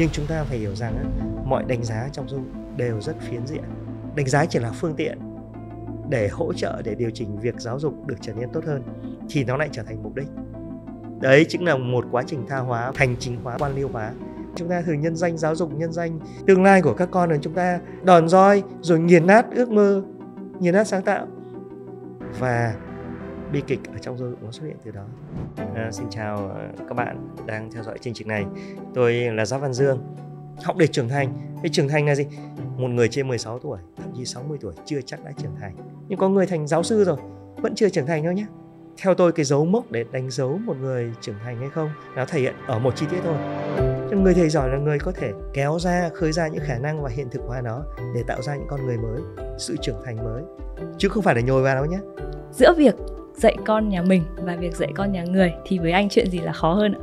nhưng chúng ta phải hiểu rằng mọi đánh giá trong dung đều rất phiến diện đánh giá chỉ là phương tiện để hỗ trợ để điều chỉnh việc giáo dục được trở nên tốt hơn thì nó lại trở thành mục đích đấy chính là một quá trình tha hóa thành chính hóa quan liêu hóa chúng ta thường nhân danh giáo dục nhân danh tương lai của các con là chúng ta đòn roi rồi nghiền nát ước mơ nghiền nát sáng tạo và bi kịch ở trong dâu nó xuất hiện từ đó à, xin chào à, các bạn đang theo dõi chương trình này tôi là giáp văn dương học để trưởng thành để trưởng thành là gì một người trên 16 tuổi thậm chí 60 tuổi chưa chắc đã trưởng thành nhưng có người thành giáo sư rồi vẫn chưa trưởng thành đâu nhé theo tôi cái dấu mốc để đánh dấu một người trưởng thành hay không nó thể hiện ở một chi tiết thôi người thầy giỏi là người có thể kéo ra khơi ra những khả năng và hiện thực hóa nó để tạo ra những con người mới sự trưởng thành mới chứ không phải là nhồi vào đâu nhé giữa việc dạy con nhà mình và việc dạy con nhà người thì với anh chuyện gì là khó hơn ạ?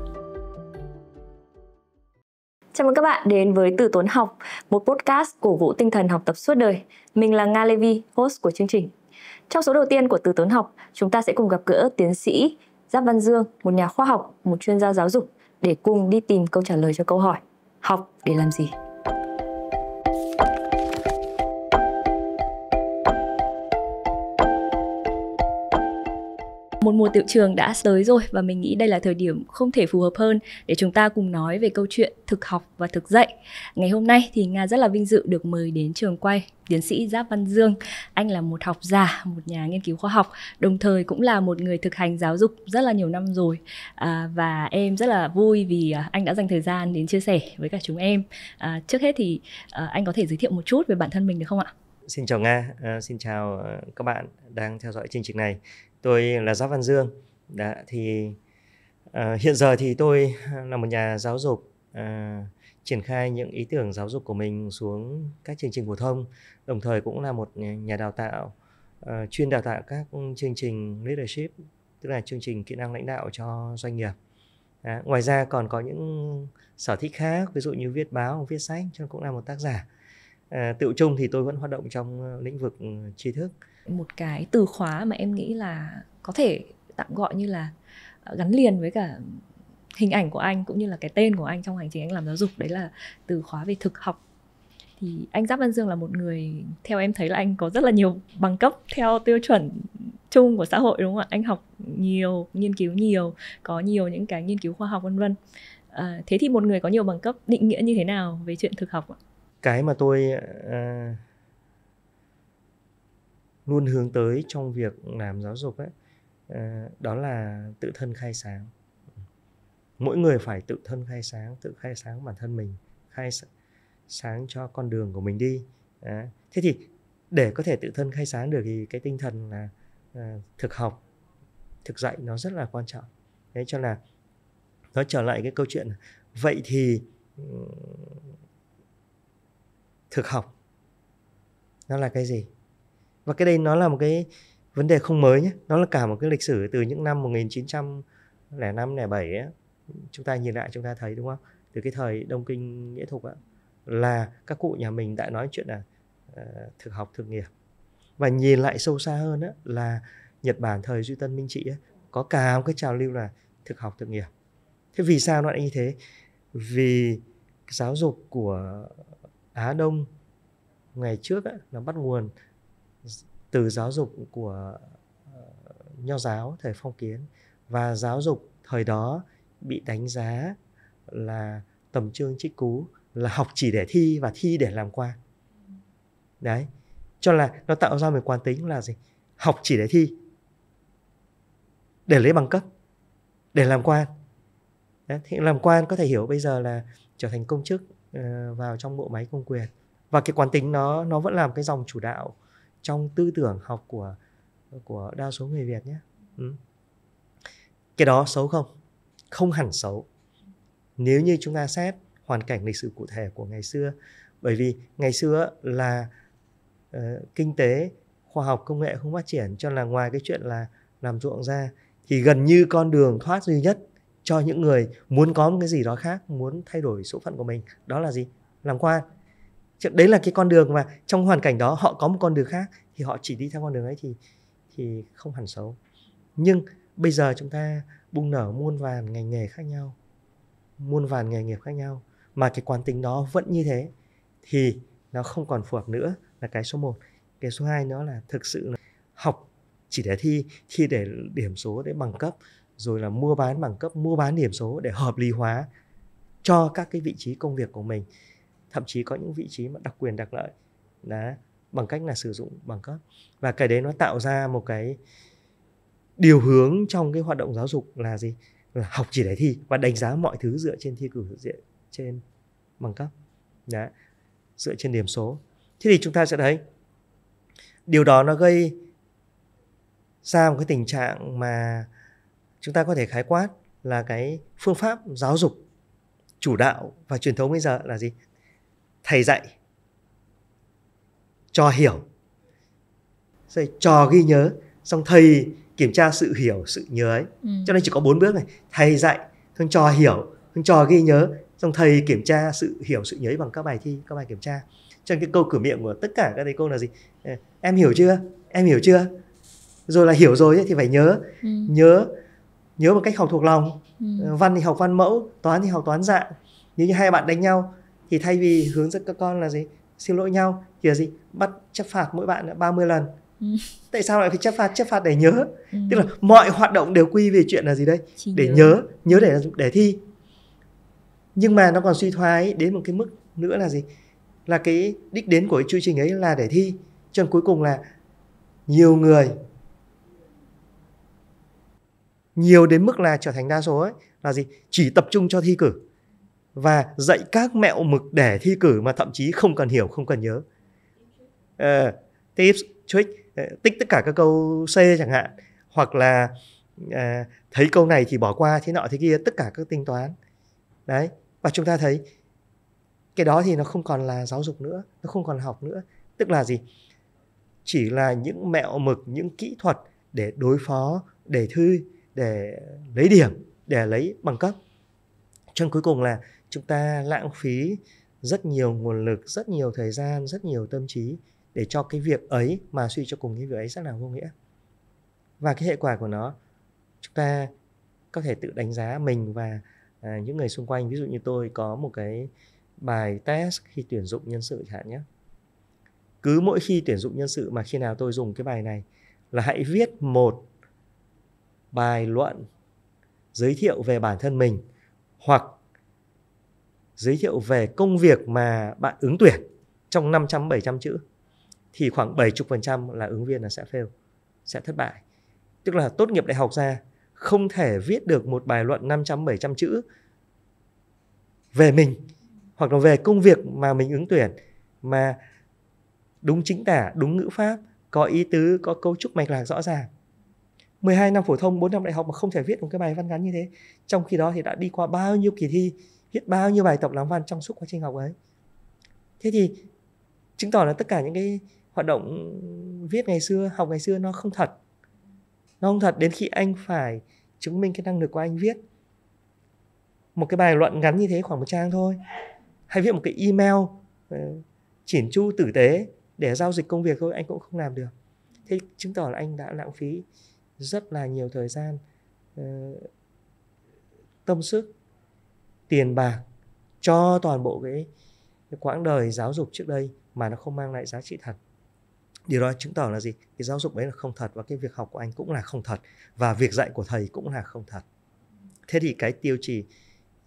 Chào mừng các bạn đến với Từ Tốn Học, một podcast cổ vũ tinh thần học tập suốt đời. Mình là Nga levi host của chương trình. Trong số đầu tiên của Từ Tốn Học, chúng ta sẽ cùng gặp gỡ tiến sĩ Giáp Văn Dương, một nhà khoa học, một chuyên gia giáo dục để cùng đi tìm câu trả lời cho câu hỏi Học để làm gì? một mùa tiệu trường đã tới rồi và mình nghĩ đây là thời điểm không thể phù hợp hơn để chúng ta cùng nói về câu chuyện thực học và thực dạy. Ngày hôm nay thì Nga rất là vinh dự được mời đến trường quay tiến sĩ Giáp Văn Dương. Anh là một học giả, một nhà nghiên cứu khoa học, đồng thời cũng là một người thực hành giáo dục rất là nhiều năm rồi. À, và em rất là vui vì à, anh đã dành thời gian đến chia sẻ với cả chúng em. À, trước hết thì à, anh có thể giới thiệu một chút về bản thân mình được không ạ? Xin chào Nga, à, xin chào ờ, các bạn đang theo dõi chương trình này. Tôi là Giáp Văn Dương. Đã, thì à, hiện giờ thì tôi là một nhà giáo dục à, triển khai những ý tưởng giáo dục của mình xuống các chương trình phổ thông, đồng thời cũng là một nhà đào tạo à, chuyên đào tạo các chương trình leadership, tức là chương trình kỹ năng lãnh đạo cho doanh nghiệp. À, ngoài ra còn có những sở thích khác, ví dụ như viết báo, viết sách, cho cũng là một tác giả à, tựu chung thì tôi vẫn hoạt động trong ờ, lĩnh vực ừ, tri thức một cái từ khóa mà em nghĩ là có thể tạm gọi như là ờ, gắn liền với cả hình ảnh của anh cũng như là cái tên của anh trong hành trình anh làm giáo dục đấy là từ khóa về thực học thì anh Giáp Văn Dương là một người theo em thấy là anh có rất là nhiều bằng cấp theo tiêu chuẩn chung của xã hội đúng không ạ? Anh học nhiều, nghiên cứu nhiều, có nhiều những cái nghiên cứu khoa học vân vân. À, thế thì một người có nhiều bằng cấp định nghĩa như thế nào về chuyện thực học ạ? cái mà tôi à, luôn hướng tới trong việc làm giáo dục ấy à, đó là tự thân khai sáng mỗi người phải tự thân khai sáng tự khai sáng bản thân mình khai sáng cho con đường của mình đi à, thế thì để có thể tự thân khai sáng được thì cái tinh thần là à, thực học thực dạy nó rất là quan trọng thế cho là nó trở lại cái câu chuyện vậy thì thực học nó là cái gì và cái đây nó là một cái vấn đề không mới nhé nó là cả một cái lịch sử từ những năm 1905 lẻ bảy chúng ta nhìn lại chúng ta thấy đúng không từ cái thời Đông Kinh Nghĩa Thục ấy, là các cụ nhà mình đã nói chuyện là uh, thực học thực nghiệp và nhìn lại sâu xa hơn ấy, là Nhật Bản thời Duy Tân Minh Trị ấy, có cả một cái trào lưu là thực học thực nghiệp thế vì sao nó lại như thế vì giáo dục của Á Đông ngày trước ấy, nó bắt nguồn từ giáo dục của ờ, nho giáo thời phong kiến và giáo dục thời đó bị đánh giá là tầm trương trích cú là học chỉ để thi và thi để làm quan đấy cho là nó tạo ra một quan tính là gì học chỉ để thi để lấy bằng cấp để làm quan đấy, thì làm quan có thể hiểu bây giờ là trở thành công chức Ờ, vào trong bộ máy công quyền và cái quán tính nó nó vẫn làm cái dòng chủ đạo trong tư tưởng học của của đa số người Việt nhé ừ. cái đó xấu không không hẳn xấu nếu như chúng ta xét hoàn cảnh lịch sử cụ thể của ngày xưa bởi vì ngày xưa là uh, kinh tế khoa học công nghệ không phát triển cho là ngoài cái chuyện là làm ruộng ra thì gần như con đường thoát duy nhất cho những người muốn có một cái gì đó khác muốn thay đổi số phận của mình đó là gì làm quan đấy là cái con đường mà trong hoàn cảnh đó họ có một con đường khác thì họ chỉ đi theo con đường ấy thì thì không hẳn xấu nhưng bây giờ chúng ta bung nở muôn vàn ngành nghề khác nhau muôn vàn nghề nghiệp khác nhau mà cái quán tính đó vẫn như thế thì nó không còn phù hợp nữa là cái số 1 cái số 2 nó là thực sự là học chỉ để thi thi để điểm số để bằng cấp rồi là mua bán bằng cấp mua bán điểm số để hợp lý hóa cho các cái vị trí công việc của mình thậm chí có những vị trí mà đặc quyền đặc lợi đó bằng cách là sử dụng bằng cấp và cái đấy nó tạo ra một cái điều hướng trong cái hoạt động giáo dục là gì là học chỉ để thi và đánh giá mọi thứ dựa trên thi cử dựa trên bằng cấp Đã. dựa trên điểm số thế thì chúng ta sẽ thấy điều đó nó gây ra một cái tình trạng mà chúng ta có thể khái quát là cái phương pháp giáo dục chủ đạo và truyền thống bây giờ là gì thầy dạy cho hiểu rồi trò ghi nhớ xong thầy kiểm tra sự hiểu sự nhớ ấy ừ. cho nên chỉ có bốn bước này thầy dạy xong trò hiểu xong trò ghi nhớ xong thầy kiểm tra sự hiểu sự nhớ bằng các bài thi các bài kiểm tra cho nên cái câu cửa miệng của tất cả các thầy cô là gì ờ, em hiểu chưa em hiểu chưa rồi là hiểu rồi thì phải nhớ ừ. nhớ nhớ một cách học thuộc lòng ừ. Ờ, văn thì học văn mẫu toán thì học toán dạng nếu như hai bạn đánh nhau thì thay vì hướng dẫn các con là gì xin lỗi nhau thì là gì bắt chấp phạt mỗi bạn là 30 lần ừ. tại sao lại phải chấp phạt chấp phạt để nhớ ừ. tức là mọi hoạt động đều quy về chuyện là gì đây Chỉ để nhớ. nhớ nhớ để để thi nhưng mà nó còn suy thoái đến một cái mức nữa là gì là cái đích đến của cái chương trình ấy là để thi cho cuối cùng là nhiều người nhiều đến mức là trở thành đa số ấy là gì chỉ tập trung cho thi cử và dạy các mẹo mực để thi cử mà thậm chí không cần hiểu không cần nhớ uh, tips trick ờ, tích tất cả các câu c chẳng hạn hoặc là uh, thấy câu này thì bỏ qua thế nọ thế kia tất cả các tính toán đấy và chúng ta thấy cái đó thì nó không còn là giáo dục nữa nó không còn học nữa tức là gì chỉ là những mẹo mực những kỹ thuật để đối phó để thư để lấy điểm để lấy bằng cấp chân cuối cùng là chúng ta lãng phí rất nhiều nguồn lực rất nhiều thời gian rất nhiều tâm trí để cho cái việc ấy mà suy cho cùng cái việc ấy rất là vô nghĩa và cái hệ quả của nó chúng ta có thể tự đánh giá mình và à, những người xung quanh ví dụ như tôi có một cái bài test khi tuyển dụng nhân sự chẳng hạn nhé cứ mỗi khi tuyển dụng nhân sự mà khi nào tôi dùng cái bài này là hãy viết một bài luận giới thiệu về bản thân mình hoặc giới thiệu về công việc mà bạn ứng tuyển trong 500 700 chữ thì khoảng 70% là ứng viên là sẽ fail, sẽ thất bại. Tức là tốt nghiệp đại học ra không thể viết được một bài luận 500 700 chữ về mình hoặc là về công việc mà mình ứng tuyển mà đúng chính tả, đúng ngữ pháp, có ý tứ, có cấu trúc mạch lạc rõ ràng 12 năm phổ thông, 4 năm đại học mà không thể viết một cái bài văn ngắn như thế. Trong khi đó thì đã đi qua bao nhiêu kỳ thi, viết bao nhiêu bài tập làm văn trong suốt quá trình học ấy. Thế thì chứng tỏ là tất cả những cái hoạt động viết ngày xưa, học ngày xưa nó không thật. Nó không thật đến khi anh phải chứng minh cái năng lực của anh viết. Một cái bài luận ngắn như thế khoảng một trang thôi. Hay viết một cái email ờ, chỉn chu tử tế để giao dịch công việc thôi anh cũng không làm được. Thế chứng tỏ là anh đã lãng phí rất là nhiều thời gian ờ, tâm sức tiền bạc cho toàn bộ cái, cái quãng đời giáo dục trước đây mà nó không mang lại giá trị thật điều đó chứng tỏ là gì cái giáo dục đấy là không thật và cái việc học của anh cũng là không thật và việc dạy của thầy cũng là không thật thế thì cái tiêu chí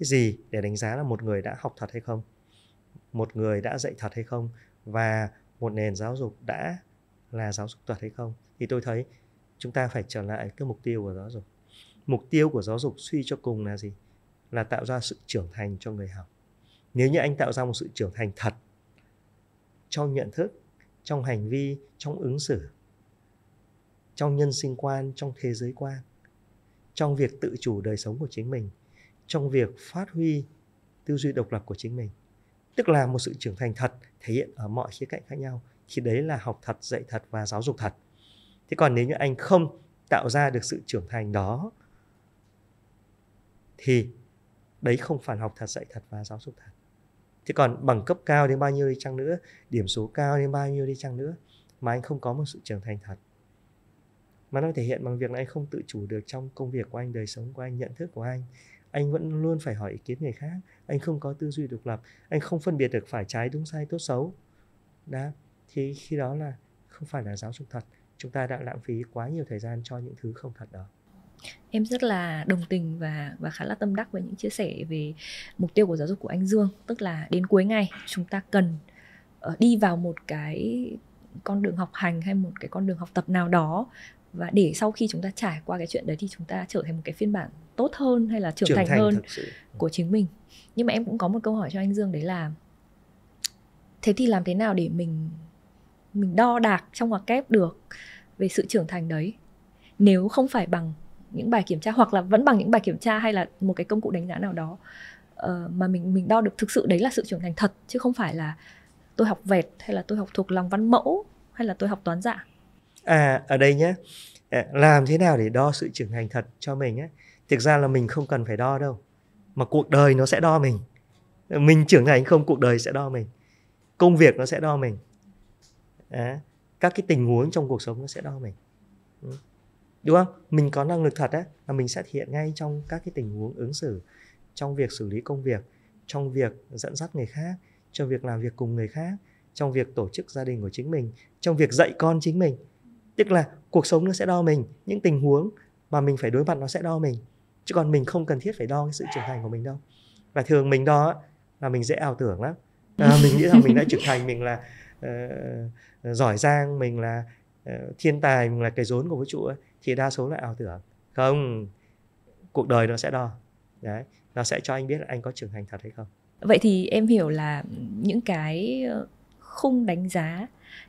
gì để đánh giá là một người đã học thật hay không một người đã dạy thật hay không và một nền giáo dục đã là giáo dục thật hay không thì tôi thấy chúng ta phải trở lại cái mục tiêu của giáo dục mục tiêu của giáo dục suy cho cùng là gì là tạo ra sự trưởng thành cho người học nếu như anh tạo ra một sự trưởng thành thật trong nhận thức trong hành vi trong ứng xử trong nhân sinh quan trong thế giới quan trong việc tự chủ đời sống của chính mình trong việc phát huy tư duy độc lập của chính mình tức là một sự trưởng thành thật thể hiện ở mọi khía cạnh khác nhau thì đấy là học thật dạy thật và giáo dục thật thế còn nếu như anh không tạo ra được sự trưởng thành đó thì đấy không phản học thật dạy thật và giáo dục thật thế còn bằng cấp cao đến bao nhiêu đi chăng nữa điểm số cao đến bao nhiêu đi chăng nữa mà anh không có một sự trưởng thành thật mà nó thể hiện bằng việc là anh không tự chủ được trong công việc của anh đời sống của anh nhận thức của anh anh vẫn luôn phải hỏi ý kiến người khác anh không có tư duy độc lập anh không phân biệt được phải trái đúng sai tốt xấu đó thì khi đó là không phải là giáo dục thật chúng ta đã lãng phí quá nhiều thời gian cho những thứ không thật đó em rất là đồng tình và và khá là tâm đắc với những chia sẻ về mục tiêu của giáo dục của anh Dương tức là đến cuối ngày chúng ta cần uh, đi vào một cái con đường học hành hay một cái con đường học tập nào đó và để sau khi chúng ta trải qua cái chuyện đấy thì chúng ta trở thành một cái phiên bản tốt hơn hay là trưởng, trưởng thành, thành hơn của chính mình nhưng mà em cũng có một câu hỏi cho anh Dương đấy là thế thì làm thế nào để mình mình đo đạc trong ngoặc kép được về sự trưởng thành đấy nếu không phải bằng những bài kiểm tra hoặc là vẫn bằng những bài kiểm tra hay là một cái công cụ đánh giá nào đó uh, mà mình mình đo được thực sự đấy là sự trưởng thành thật chứ không phải là tôi học vẹt hay là tôi học thuộc lòng văn mẫu hay là tôi học toán giả à ở đây nhé à, làm thế nào để đo sự trưởng thành thật cho mình ấy thực ra là mình không cần phải đo đâu mà cuộc đời nó sẽ đo mình mình trưởng thành không cuộc đời sẽ đo mình công việc nó sẽ đo mình các cái tình huống trong cuộc sống nó sẽ đo mình ừ. đúng không mình có năng lực thật á là mình sẽ hiện ngay trong các cái tình huống ứng xử trong việc xử lý công việc trong việc dẫn dắt người khác trong việc làm việc cùng người khác trong việc tổ chức gia đình của chính mình trong việc dạy con chính mình tức là cuộc sống nó sẽ đo mình những tình huống mà mình phải đối mặt nó sẽ đo mình chứ còn mình không cần thiết phải đo cái sự trưởng thành của mình đâu và thường mình đo là mình dễ ảo tưởng lắm à, mình nghĩ rằng mình đã trưởng thành mình là uh, giỏi giang mình là uh, thiên tài mình là cái rốn của vũ trụ ấy, thì đa số là ảo tưởng không cuộc đời nó sẽ đo đấy nó sẽ cho anh biết là anh có trưởng thành thật hay không vậy thì em hiểu là những cái khung đánh giá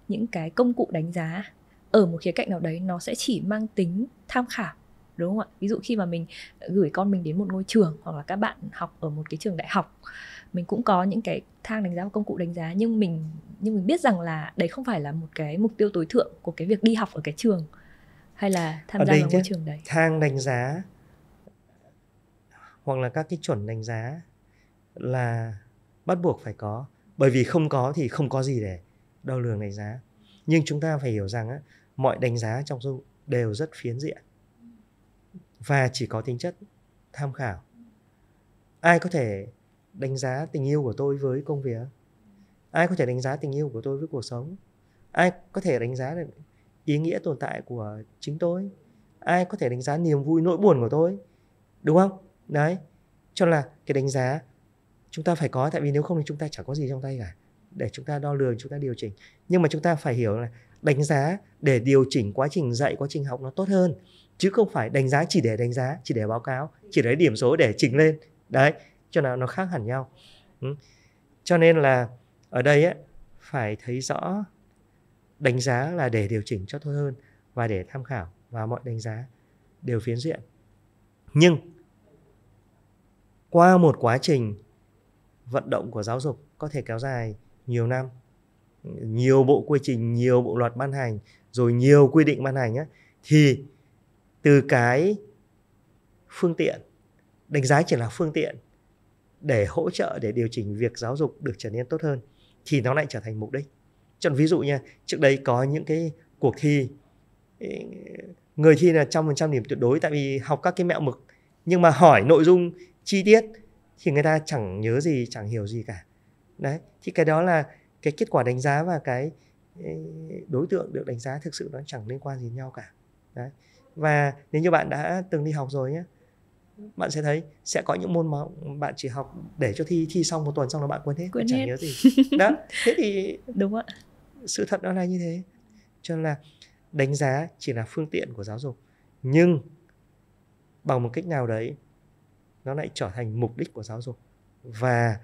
những cái công cụ đánh giá ở một khía cạnh nào đấy nó sẽ chỉ mang tính tham khảo đúng không ạ ví dụ khi mà mình gửi con mình đến một ngôi trường hoặc là các bạn học ở một cái trường đại học mình cũng có những cái thang đánh giá và công cụ đánh giá nhưng mình nhưng mình biết rằng là đấy không phải là một cái mục tiêu tối thượng của cái việc đi học ở cái trường hay là tham ở gia vào môi trường đấy thang đánh giá hoặc là các cái chuẩn đánh giá là bắt buộc phải có bởi vì không có thì không có gì để đo lường đánh giá nhưng chúng ta phải hiểu rằng á, mọi đánh giá trong du đều rất phiến diện và chỉ có tính chất tham khảo ai có thể đánh giá tình yêu của tôi với công việc ai có thể đánh giá tình yêu của tôi với cuộc sống ai có thể đánh giá được ý nghĩa tồn tại của chính tôi ai có thể đánh giá niềm vui nỗi buồn của tôi đúng không đấy cho là cái đánh giá chúng ta phải có tại vì nếu không thì chúng ta chẳng có gì trong tay cả để chúng ta đo lường chúng ta điều chỉnh nhưng mà chúng ta phải hiểu là đánh giá để điều chỉnh quá trình dạy quá trình học nó tốt hơn chứ không phải đánh giá chỉ để đánh giá chỉ để báo cáo chỉ để điểm số để chỉnh lên đấy chỗ nào nó khác hẳn nhau ừ. cho nên là ở đây ấy, phải thấy rõ đánh giá là để điều chỉnh cho tốt hơn và để tham khảo và mọi đánh giá đều phiến diện nhưng qua một quá trình vận động của giáo dục có thể kéo dài nhiều năm nhiều bộ quy trình nhiều bộ luật ban hành rồi nhiều quy định ban hành á, thì từ cái phương tiện đánh giá chỉ là phương tiện để hỗ trợ để điều chỉnh việc giáo dục được trở nên tốt hơn thì nó lại trở thành mục đích Chẳng ví dụ nha trước đây có những cái cuộc thi người thi là trăm phần trăm điểm tuyệt đối tại vì học các cái mẹo mực nhưng mà hỏi nội dung chi tiết thì người ta chẳng nhớ gì chẳng hiểu gì cả đấy thì cái đó là cái kết quả đánh giá và cái đối tượng được đánh giá thực sự nó chẳng liên quan gì nhau cả đấy và nếu như bạn đã từng đi học rồi nhé bạn sẽ thấy sẽ có những môn mà bạn chỉ học để cho thi thi xong một tuần xong là bạn quên hết quên chẳng hết. nhớ gì đó thế thì đúng ạ sự thật đó là như thế cho nên là đánh giá chỉ là phương tiện của giáo dục nhưng bằng một cách nào đấy nó lại trở thành mục đích của giáo dục và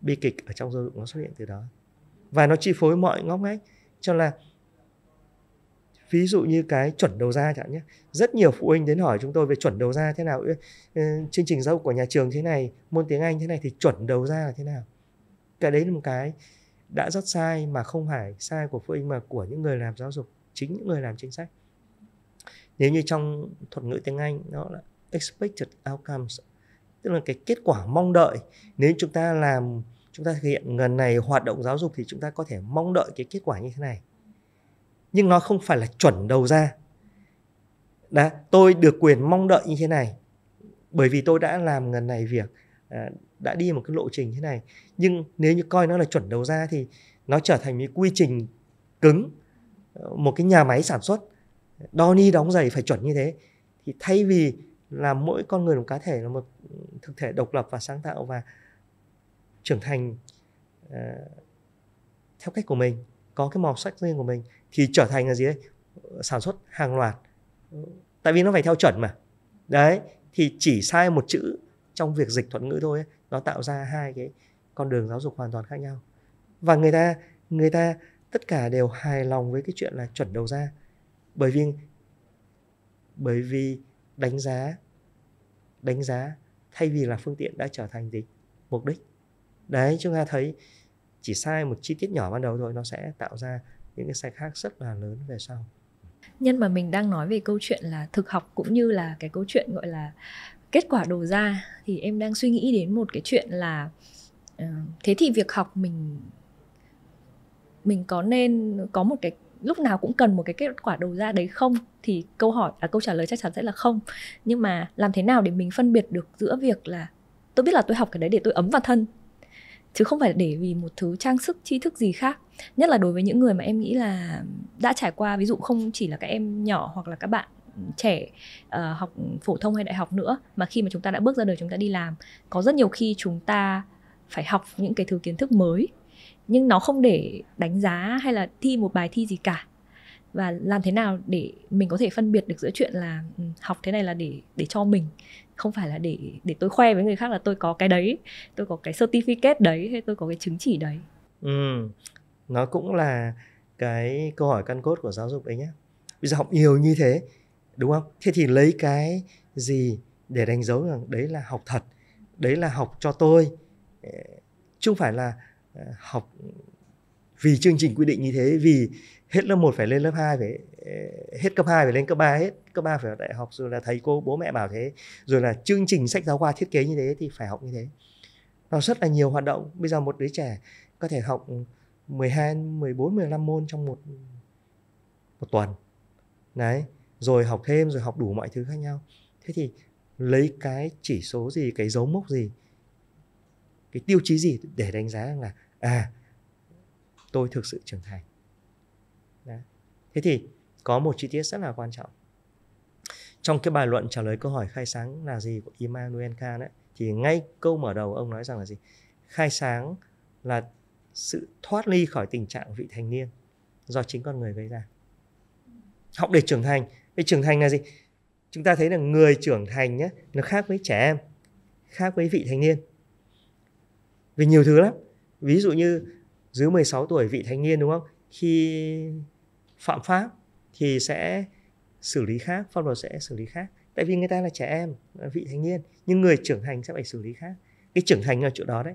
bi kịch ở trong giáo dục nó xuất hiện từ đó và nó chi phối mọi ngóc ngách cho nên là ví dụ như cái chuẩn đầu ra chẳng nhé rất nhiều phụ huynh đến hỏi chúng tôi về chuẩn đầu ra thế nào chương trình giáo của nhà trường thế này môn tiếng anh thế này thì chuẩn đầu ra là thế nào cái đấy là một cái đã rất sai mà không phải sai của phụ huynh mà của những người làm giáo dục chính những người làm chính sách nếu như trong thuật ngữ tiếng anh nó là expected outcomes tức là cái kết quả mong đợi nếu chúng ta làm chúng ta thực hiện gần này hoạt động giáo dục thì chúng ta có thể mong đợi cái kết quả như thế này nhưng nó không phải là chuẩn đầu ra đã tôi được quyền mong đợi như thế này bởi vì tôi đã làm ngần này việc à, đã đi một cái lộ trình thế này nhưng nếu như coi nó là chuẩn đầu ra thì nó trở thành một quy trình cứng một cái nhà máy sản xuất đo ni đóng giày phải chuẩn như thế thì thay vì là mỗi con người một cá thể là một thực thể độc lập và sáng tạo và trưởng thành uh, theo cách của mình có cái màu sắc riêng của mình thì trở thành là gì đấy sản xuất hàng loạt tại vì nó phải theo chuẩn mà đấy thì chỉ sai một chữ trong việc dịch thuật ngữ thôi ấy, nó tạo ra hai cái con đường giáo dục hoàn toàn khác nhau và người ta người ta tất cả đều hài lòng với cái chuyện là chuẩn đầu ra bởi vì bởi vì đánh giá đánh giá thay vì là phương tiện đã trở thành gì mục đích đấy chúng ta thấy chỉ sai một chi tiết nhỏ ban đầu thôi nó sẽ tạo ra những cái sai khác rất là lớn về sau nhân mà mình đang nói về câu chuyện là thực học cũng như là cái câu chuyện gọi là kết quả đầu ra thì em đang suy nghĩ đến một cái chuyện là ờ, thế thì việc học mình mình có nên có một cái lúc nào cũng cần một cái kết quả đầu ra đấy không thì câu hỏi à, câu trả lời chắc chắn sẽ là không nhưng mà làm thế nào để mình phân biệt được giữa việc là tôi biết là tôi học cái đấy để tôi ấm vào thân chứ không phải để vì một thứ trang sức tri thức gì khác nhất là đối với những người mà em nghĩ là đã trải qua ví dụ không chỉ là các em nhỏ hoặc là các bạn trẻ uh, học phổ thông hay đại học nữa mà khi mà chúng ta đã bước ra đời chúng ta đi làm có rất nhiều khi chúng ta phải học những cái thứ kiến thức mới nhưng nó không để đánh giá hay là thi một bài thi gì cả và làm thế nào để mình có thể phân biệt được giữa chuyện là ừ, học thế này là để để cho mình không phải là để để tôi khoe với người khác là tôi có cái đấy tôi có cái certificate đấy hay tôi có cái chứng chỉ đấy ừ nó cũng là cái câu hỏi căn cốt của giáo dục đấy nhé bây giờ học nhiều như thế đúng không thế thì lấy cái gì để đánh dấu rằng đấy là học thật đấy là học cho tôi ờ, chứ không phải là ờ, học vì chương trình quy định như thế vì hết lớp 1 phải lên lớp 2 phải ờ, hết cấp 2 phải lên cấp 3 hết cấp 3 phải vào đại học rồi là thầy cô bố mẹ bảo thế rồi là chương trình sách giáo khoa thiết kế như thế thì phải học như thế nó rất là nhiều hoạt động bây giờ một đứa trẻ có thể học 12 14 15 môn trong một một tuần đấy rồi học thêm rồi học đủ mọi thứ khác nhau thế thì lấy cái chỉ số gì cái dấu mốc gì cái tiêu chí gì để đánh giá là à tôi thực sự trưởng thành Đấy. thế thì có một chi tiết rất là quan trọng trong cái bài luận trả lời câu hỏi khai sáng là gì của Immanuel Kant ấy, thì ngay câu mở đầu ông nói rằng là gì khai sáng là sự thoát ly khỏi tình trạng vị thành niên do chính con người gây ra học để trưởng thành vậy trưởng thành là gì chúng ta thấy là người trưởng thành nhé nó khác với trẻ em khác với vị thành niên vì nhiều thứ lắm ví dụ như dưới 16 tuổi vị thành niên đúng không khi phạm pháp thì sẽ xử lý khác pháp luật sẽ xử lý khác tại vì người ta là trẻ em vị thành niên nhưng người trưởng thành sẽ phải xử lý khác cái trưởng thành là chỗ đó đấy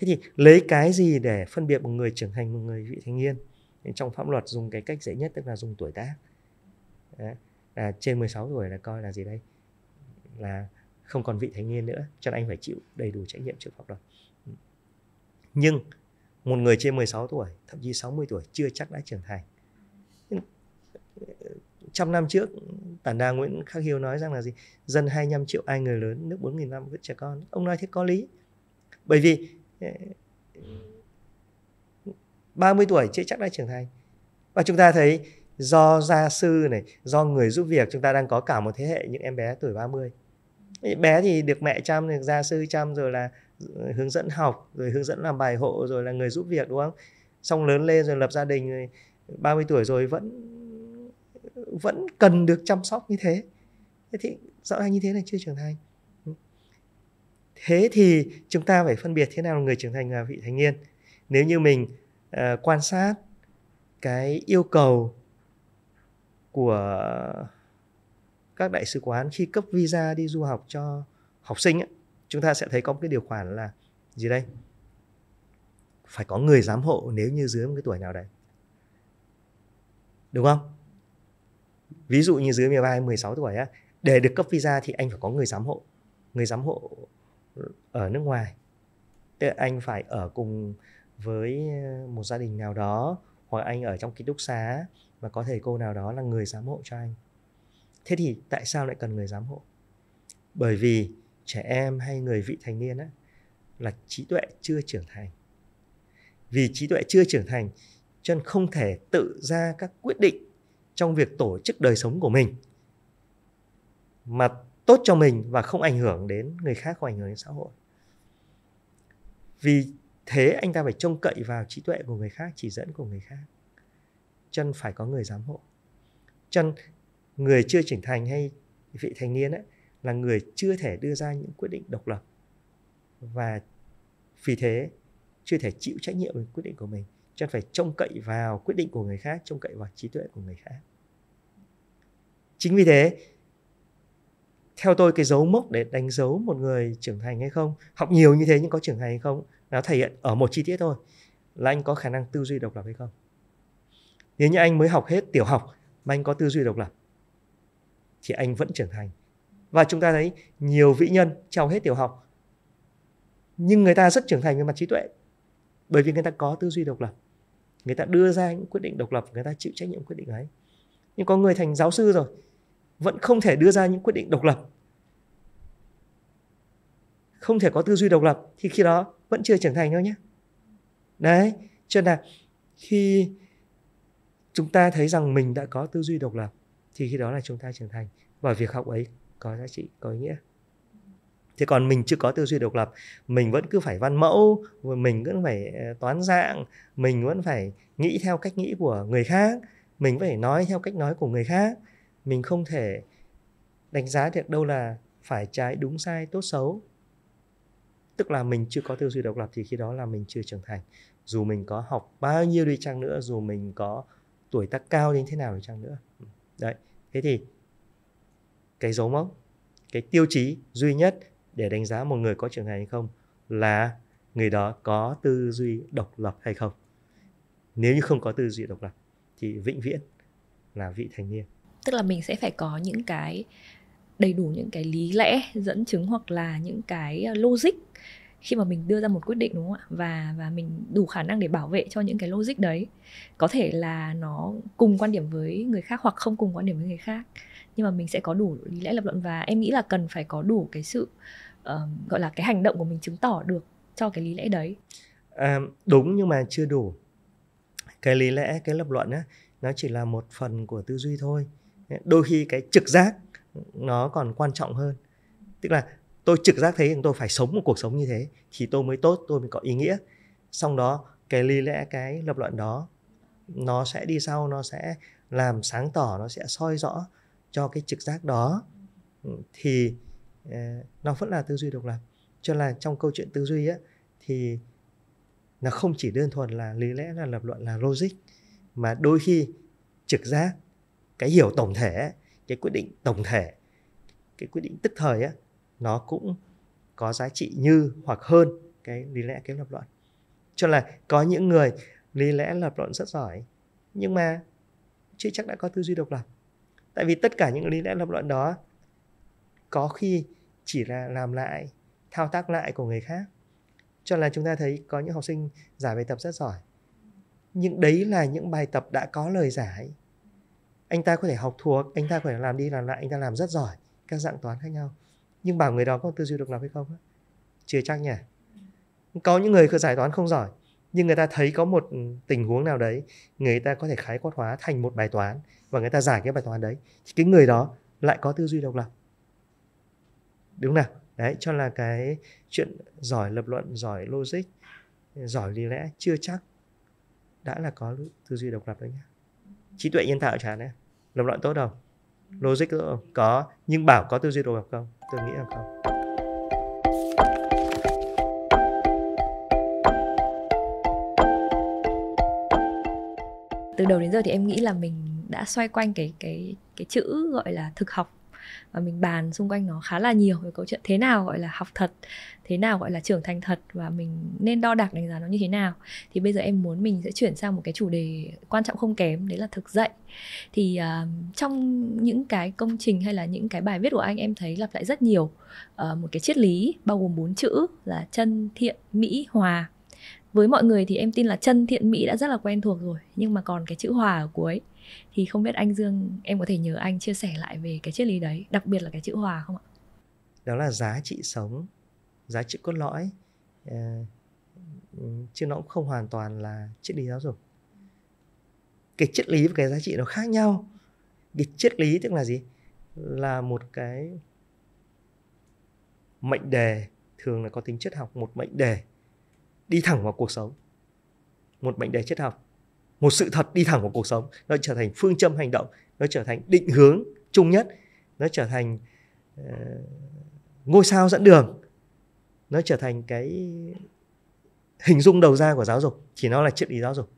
thế thì lấy cái gì để phân biệt một người trưởng thành một người vị thành niên trong pháp luật dùng cái cách dễ nhất tức là dùng tuổi tác Đấy. À, trên 16 tuổi là coi là gì đây là không còn vị thành niên nữa cho nên anh phải chịu đầy đủ trách nhiệm trước pháp luật nhưng một người trên 16 tuổi thậm chí 60 tuổi chưa chắc đã trưởng thành trăm năm trước tản đà Nguyễn Khắc Hiếu nói rằng là gì dân 25 triệu ai người lớn nước 4.000 năm vẫn trẻ con ông nói thế có lý bởi vì 30 tuổi chưa chắc đã trưởng thành và chúng ta thấy do gia sư này do người giúp việc chúng ta đang có cả một thế hệ những em bé tuổi 30 bé thì được mẹ chăm được gia sư chăm rồi là hướng dẫn học rồi hướng dẫn làm bài hộ rồi là người giúp việc đúng không xong lớn lên rồi lập gia đình rồi 30 tuổi rồi vẫn vẫn cần được chăm sóc như thế thế thì rõ ràng như thế là chưa trưởng thành thế thì chúng ta phải phân biệt thế nào là người trưởng thành và vị thành niên nếu như mình uh, quan sát cái yêu cầu của các đại sứ quán khi cấp visa đi du học cho học sinh ấy, chúng ta sẽ thấy có một cái điều khoản là gì đây phải có người giám hộ nếu như dưới một cái tuổi nào đấy đúng không ví dụ như dưới 13 16 tuổi á để được cấp visa thì anh phải có người giám hộ người giám hộ ở nước ngoài tức là anh phải ở cùng với ờ, một gia đình nào đó hoặc anh ở trong ký túc xá và có thầy cô nào đó là người giám hộ cho anh thế thì tại sao lại cần người giám hộ bởi vì trẻ em hay người vị thành niên á, là trí tuệ chưa trưởng thành vì trí tuệ chưa trưởng thành cho nên không thể tự ra các quyết định trong việc tổ chức đời sống của mình mà tốt cho mình và không ảnh hưởng đến người khác không ảnh hưởng đến xã hội vì thế anh ta phải trông cậy vào trí tuệ của người khác chỉ dẫn của người khác chân phải có người giám hộ chân người chưa trưởng thành hay vị thành niên ấy, là người chưa thể đưa ra những quyết định độc lập và vì thế chưa thể chịu trách nhiệm về quyết định của mình chân phải trông cậy vào quyết định của người khác trông cậy vào trí tuệ của người khác chính vì thế theo tôi cái dấu mốc để đánh dấu một người trưởng thành hay không học nhiều như thế nhưng có trưởng thành hay không nó thể hiện ở một chi tiết thôi là anh có khả năng tư duy độc lập hay không nếu như anh mới học hết tiểu học mà anh có tư duy độc lập thì anh vẫn trưởng thành và chúng ta thấy nhiều vĩ nhân trong hết tiểu học nhưng người ta rất trưởng thành về mặt trí tuệ bởi vì người ta có tư duy độc lập người ta đưa ra những quyết định độc lập người ta chịu trách nhiệm quyết định ấy nhưng có người thành giáo sư rồi vẫn không thể đưa ra những quyết định độc lập không thể có tư duy độc lập thì khi đó vẫn chưa trưởng thành đâu nhé đấy cho nên là khi chúng ta thấy rằng mình đã có tư duy độc lập thì khi đó là chúng ta trưởng thành và việc học ấy có giá trị có ý nghĩa thế còn mình chưa có tư duy độc lập mình vẫn cứ phải văn mẫu mình vẫn phải ờ, toán dạng mình vẫn phải nghĩ theo cách nghĩ của người khác mình phải nói theo cách nói của người khác mình không thể đánh giá được đâu là phải trái đúng sai tốt xấu tức là mình chưa có tư duy độc lập thì khi đó là mình chưa trưởng thành dù mình có học bao nhiêu đi chăng nữa dù mình có tuổi tác cao đến thế nào đi chăng nữa đấy thế thì cái dấu mốc cái tiêu chí duy nhất để đánh giá một người có trưởng thành hay không là người đó có tư duy độc lập hay không nếu như không có tư duy độc lập thì vĩnh viễn là vị thành niên tức là mình sẽ phải có những cái đầy đủ những cái lý lẽ dẫn chứng hoặc là những cái ờ, logic khi mà mình đưa ra một quyết định đúng không ạ và và mình đủ khả năng để bảo vệ cho những cái logic đấy có thể là nó cùng quan điểm với người khác hoặc không cùng quan điểm với người khác nhưng mà mình sẽ có đủ lý lẽ lập luận và em nghĩ là cần phải có đủ cái sự uh, gọi là cái hành động của mình chứng tỏ được cho cái lý lẽ đấy à, đúng nhưng mà chưa đủ cái lý lẽ cái lập luận á nó chỉ là một phần của tư duy thôi đôi khi cái trực giác nó còn quan trọng hơn tức là tôi trực giác thấy rằng tôi phải sống một cuộc sống như thế thì tôi mới tốt tôi mới có ý nghĩa xong đó cái lý lẽ cái lập luận đó nó sẽ đi sau nó sẽ làm sáng tỏ nó sẽ soi rõ cho cái trực giác đó thì ờ, nó vẫn là tư duy độc lập cho là trong câu chuyện tư duy á thì nó không chỉ đơn thuần là lý lẽ là lập luận là logic mà đôi khi trực giác cái hiểu tổng thể cái quyết định tổng thể cái quyết định tức thời á nó cũng có giá trị như hoặc hơn cái lý lẽ cái lập luận cho là có những người lý lẽ lập luận rất giỏi nhưng mà chưa chắc đã có tư duy độc lập tại vì tất cả những lý lẽ lập luận đó có khi chỉ là làm lại thao tác lại của người khác cho là chúng ta thấy có những học sinh giải bài tập rất giỏi nhưng đấy là những bài tập đã có lời giải anh ta có thể học thuộc anh ta có thể làm đi làm lại anh ta làm rất giỏi các dạng toán khác nhau nhưng bảo người đó có tư duy độc lập hay không chưa chắc nhỉ có những người giải toán không giỏi nhưng người ta thấy có một tình huống nào đấy người ta có thể khái quát hóa thành một bài toán và người ta giải cái bài toán đấy thì cái người đó lại có tư duy độc lập đúng nào đấy cho là cái chuyện giỏi lập luận giỏi logic giỏi lý lẽ chưa chắc đã là có tư duy độc lập đấy nhá trí tuệ nhân tạo chẳng hạn lập luận tốt không logic tốt không có nhưng bảo có tư duy đồ học không tôi nghĩ là không từ đầu đến giờ thì em nghĩ là mình đã xoay quanh cái cái cái chữ gọi là thực học và mình bàn xung quanh nó khá là nhiều về câu chuyện thế nào gọi là học thật thế nào gọi là trưởng thành thật và mình nên đo đạc đánh giá nó như thế nào thì bây giờ em muốn mình sẽ chuyển sang một cái chủ đề quan trọng không kém đấy là thực dạy thì uh, trong những cái công trình hay là những cái bài viết của anh em thấy lặp lại rất nhiều uh, một cái triết lý bao gồm bốn chữ là chân thiện mỹ hòa với mọi người thì em tin là chân thiện mỹ đã rất là quen thuộc rồi nhưng mà còn cái chữ hòa ở cuối thì không biết anh Dương em có thể nhờ anh chia sẻ lại về cái triết lý đấy đặc biệt là cái chữ hòa không ạ đó là giá trị sống giá trị cốt lõi à, chứ nó cũng không hoàn toàn là triết lý giáo dục cái triết lý và cái giá trị nó khác nhau cái triết lý tức là gì là một cái mệnh đề thường là có tính triết học một mệnh đề đi thẳng vào cuộc sống một mệnh đề triết học một sự thật đi thẳng vào cuộc sống nó trở thành phương châm hành động nó trở thành định hướng chung nhất nó trở thành ờ, ngôi sao dẫn đường nó trở thành cái hình dung đầu ra của giáo dục thì nó là triết lý giáo dục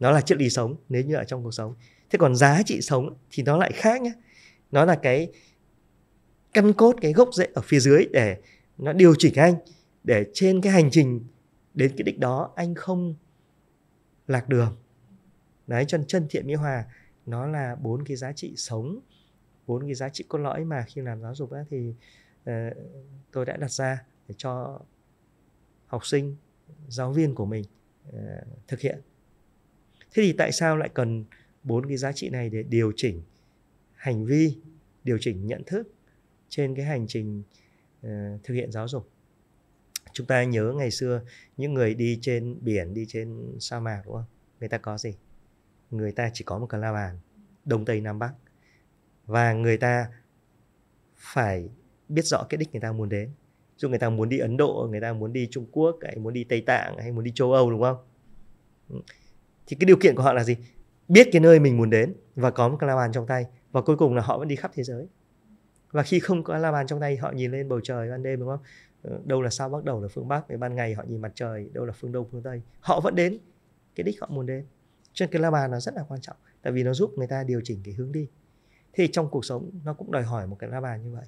nó là triết lý sống nếu như ở trong cuộc sống thế còn giá trị sống thì nó lại khác nhé nó là cái căn cốt cái gốc rễ ở phía dưới để nó điều chỉnh anh để trên cái hành trình đến cái đích đó anh không lạc đường đấy cho chân thiện mỹ hòa nó là bốn cái giá trị sống bốn cái giá trị cốt lõi mà khi làm giáo dục ấy, thì uh, tôi đã đặt ra để cho học sinh giáo viên của mình uh, thực hiện thế thì tại sao lại cần bốn cái giá trị này để điều chỉnh hành vi điều chỉnh nhận thức trên cái hành trình uh, thực hiện giáo dục chúng ta nhớ ngày xưa những người đi trên biển đi trên sa mạc đúng không người ta có gì người ta chỉ có một cái la bàn đông tây nam bắc và người ta phải biết rõ cái đích người ta muốn đến dù người ta muốn đi ấn độ người ta muốn đi trung quốc hay muốn đi tây tạng hay muốn đi châu âu đúng không ừ. thì cái điều kiện của họ là gì biết cái nơi mình muốn đến và có một cái la bàn trong tay và cuối cùng là họ vẫn đi khắp thế giới và khi không có la bàn trong tay họ nhìn lên bầu trời ban đêm đúng không Ờ, đâu là sao bắt đầu là phương bắc về ban ngày họ nhìn mặt trời đâu là phương đông phương tây họ vẫn đến cái đích họ muốn đến cho nên cái la bàn nó rất là quan trọng tại vì nó giúp người ta điều chỉnh cái hướng đi thì trong cuộc sống nó cũng đòi hỏi một cái la bàn như vậy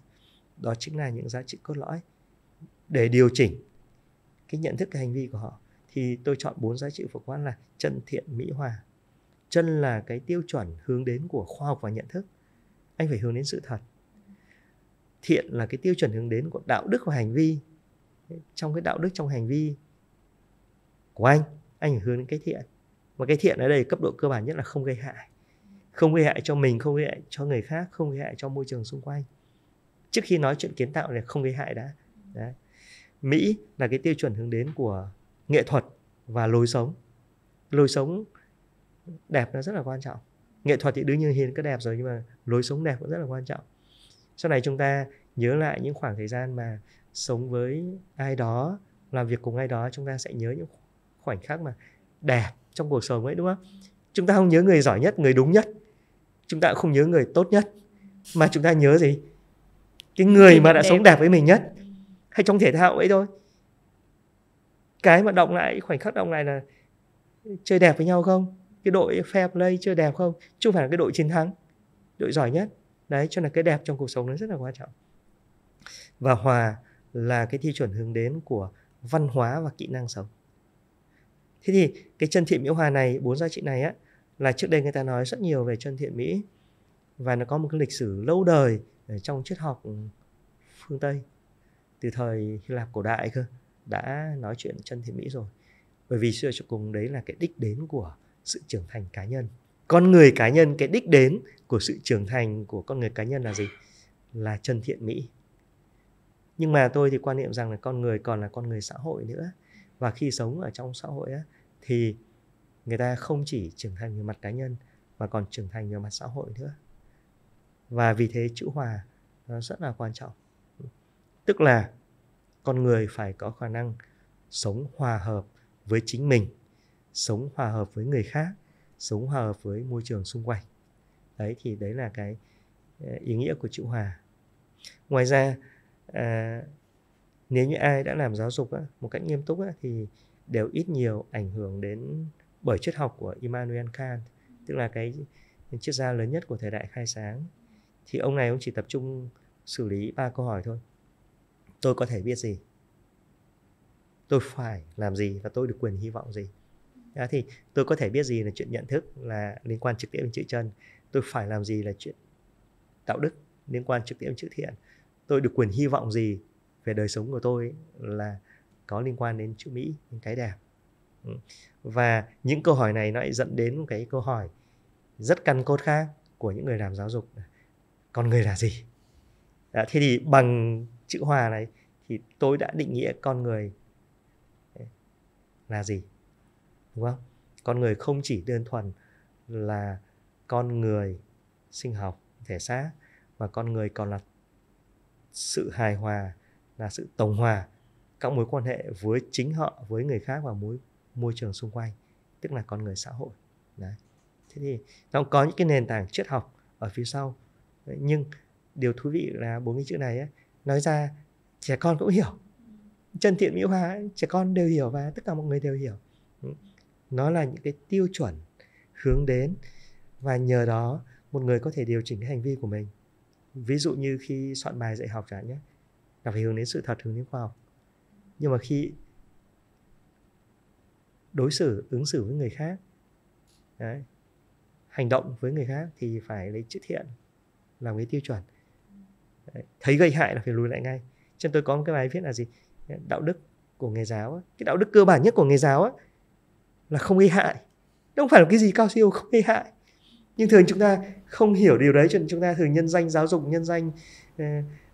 đó chính là những giá trị cốt lõi để điều chỉnh cái nhận thức cái hành vi của họ thì tôi chọn bốn giá trị phổ quát là chân thiện mỹ hòa chân là cái tiêu chuẩn hướng đến của khoa học và nhận thức anh phải hướng đến sự thật thiện là cái tiêu chuẩn hướng đến của đạo đức và hành vi trong cái đạo đức trong hành vi của anh anh hướng đến cái thiện mà cái thiện ở đây cấp độ cơ bản nhất là không gây hại không gây hại cho mình không gây hại cho người khác không gây hại cho môi trường xung quanh trước khi nói chuyện kiến tạo này không gây hại đã Đấy. mỹ là cái tiêu chuẩn hướng đến của nghệ thuật và lối sống lối sống đẹp nó rất là quan trọng nghệ thuật thì đương nhiên hiền có đẹp rồi nhưng mà lối sống đẹp cũng rất là quan trọng sau này chúng ta nhớ lại những khoảng thời gian mà sống với ai đó làm việc cùng ai đó chúng ta sẽ nhớ những khoảnh khắc mà đẹp trong cuộc sống ấy đúng không chúng ta không nhớ người giỏi nhất người đúng nhất chúng ta cũng không nhớ người tốt nhất mà chúng ta nhớ gì cái người mà đã sống đẹp với mình nhất hay trong thể thao ấy thôi cái mà động lại khoảnh khắc động lại là chơi đẹp với nhau không cái đội fair play chơi đẹp không chứ không phải là cái đội chiến thắng đội giỏi nhất đấy cho nên cái đẹp trong cuộc sống nó rất là quan trọng và hòa là cái tiêu chuẩn hướng đến của văn hóa và kỹ năng sống thế thì cái chân thiện mỹ hòa này bốn giá trị này á là trước đây người ta nói rất nhiều về chân thiện mỹ và nó có một cái lịch sử lâu đời ở trong triết học phương tây từ thời hy lạp cổ đại cơ đã nói chuyện chân thiện mỹ rồi bởi vì xưa cho cùng đấy là cái đích đến của sự trưởng thành cá nhân con người cá nhân cái đích đến của sự trưởng thành của con người cá nhân là gì là chân thiện mỹ nhưng mà tôi thì quan niệm rằng là con người còn là con người xã hội nữa và khi sống ở trong xã hội á, thì người ta không chỉ trưởng thành về mặt cá nhân mà còn trưởng thành về mặt xã hội nữa và vì thế chữ hòa nó rất là quan trọng tức là con người phải có khả năng sống hòa hợp với chính mình sống hòa hợp với người khác sống hợp với môi trường xung quanh đấy thì đấy là cái ờ, ý nghĩa của chữ hòa ngoài ra à, nếu như ai đã làm giáo dục á, một cách nghiêm túc á, thì đều ít nhiều ảnh hưởng đến bởi triết học của Immanuel Kant tức là cái triết gia lớn nhất của thời đại khai sáng thì ông này ông chỉ tập trung xử lý ba câu hỏi thôi tôi có thể biết gì tôi phải làm gì và tôi được quyền hy vọng gì đó thì tôi có thể biết gì là chuyện nhận thức là liên quan trực tiếp đến chữ chân tôi phải làm gì là chuyện đạo đức liên quan trực tiếp đến chữ thiện tôi được quyền hy vọng gì về đời sống của tôi là có liên quan đến chữ mỹ những cái đẹp ừ. và những câu hỏi này nó lại dẫn đến một cái câu hỏi rất căn cốt khác của những người làm giáo dục con người là gì Đã, thế thì bằng chữ hòa này thì tôi đã định nghĩa con người là gì đúng không con người không chỉ đơn thuần là con người sinh học thể xác mà con người còn là sự hài hòa là sự tổng hòa các mối quan hệ với chính họ với người khác và mối môi trường xung quanh tức là con người xã hội đấy thế thì nó có những cái nền tảng triết học ở phía sau đấy, nhưng điều thú vị là bốn cái chữ này ấy, nói ra trẻ con cũng hiểu chân thiện mỹ hòa trẻ con đều hiểu và tất cả mọi người đều hiểu nó là những cái tiêu chuẩn hướng đến và nhờ đó một người có thể điều chỉnh cái hành vi của mình ví dụ như khi soạn bài dạy học chẳng nhé là phải hướng đến sự thật hướng đến khoa học nhưng mà khi đối xử ứng xử với người khác đấy, hành động với người khác thì phải lấy chữ thiện làm cái tiêu chuẩn đấy, thấy gây hại là phải lùi lại ngay trên tôi có một cái bài viết là gì đạo đức của nghề giáo cái đạo đức cơ bản nhất của nghề giáo ấy, là không gây hại không phải là cái gì cao siêu không gây hại nhưng thường chúng ta không hiểu điều đấy cho nên chúng ta thường nhân danh giáo dục nhân danh uh,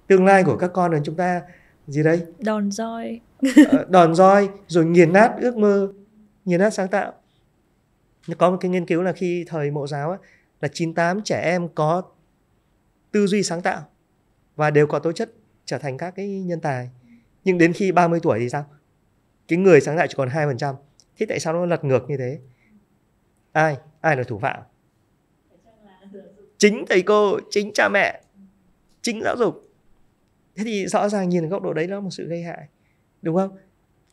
tương lai của các con là chúng ta gì đấy đòn roi ờ, đòn roi rồi nghiền nát ước mơ nghiền nát sáng tạo có một cái nghiên cứu là khi thời mộ giáo ấy, là 98 trẻ em có tư duy sáng tạo và đều có tố chất trở thành các cái nhân tài nhưng đến khi 30 tuổi thì sao cái người sáng tạo chỉ còn 2% thế tại sao nó lật ngược như thế ai ai là thủ phạm chính thầy cô chính cha mẹ chính giáo dục thế thì rõ ràng nhìn ở góc độ đấy nó một sự gây hại đúng không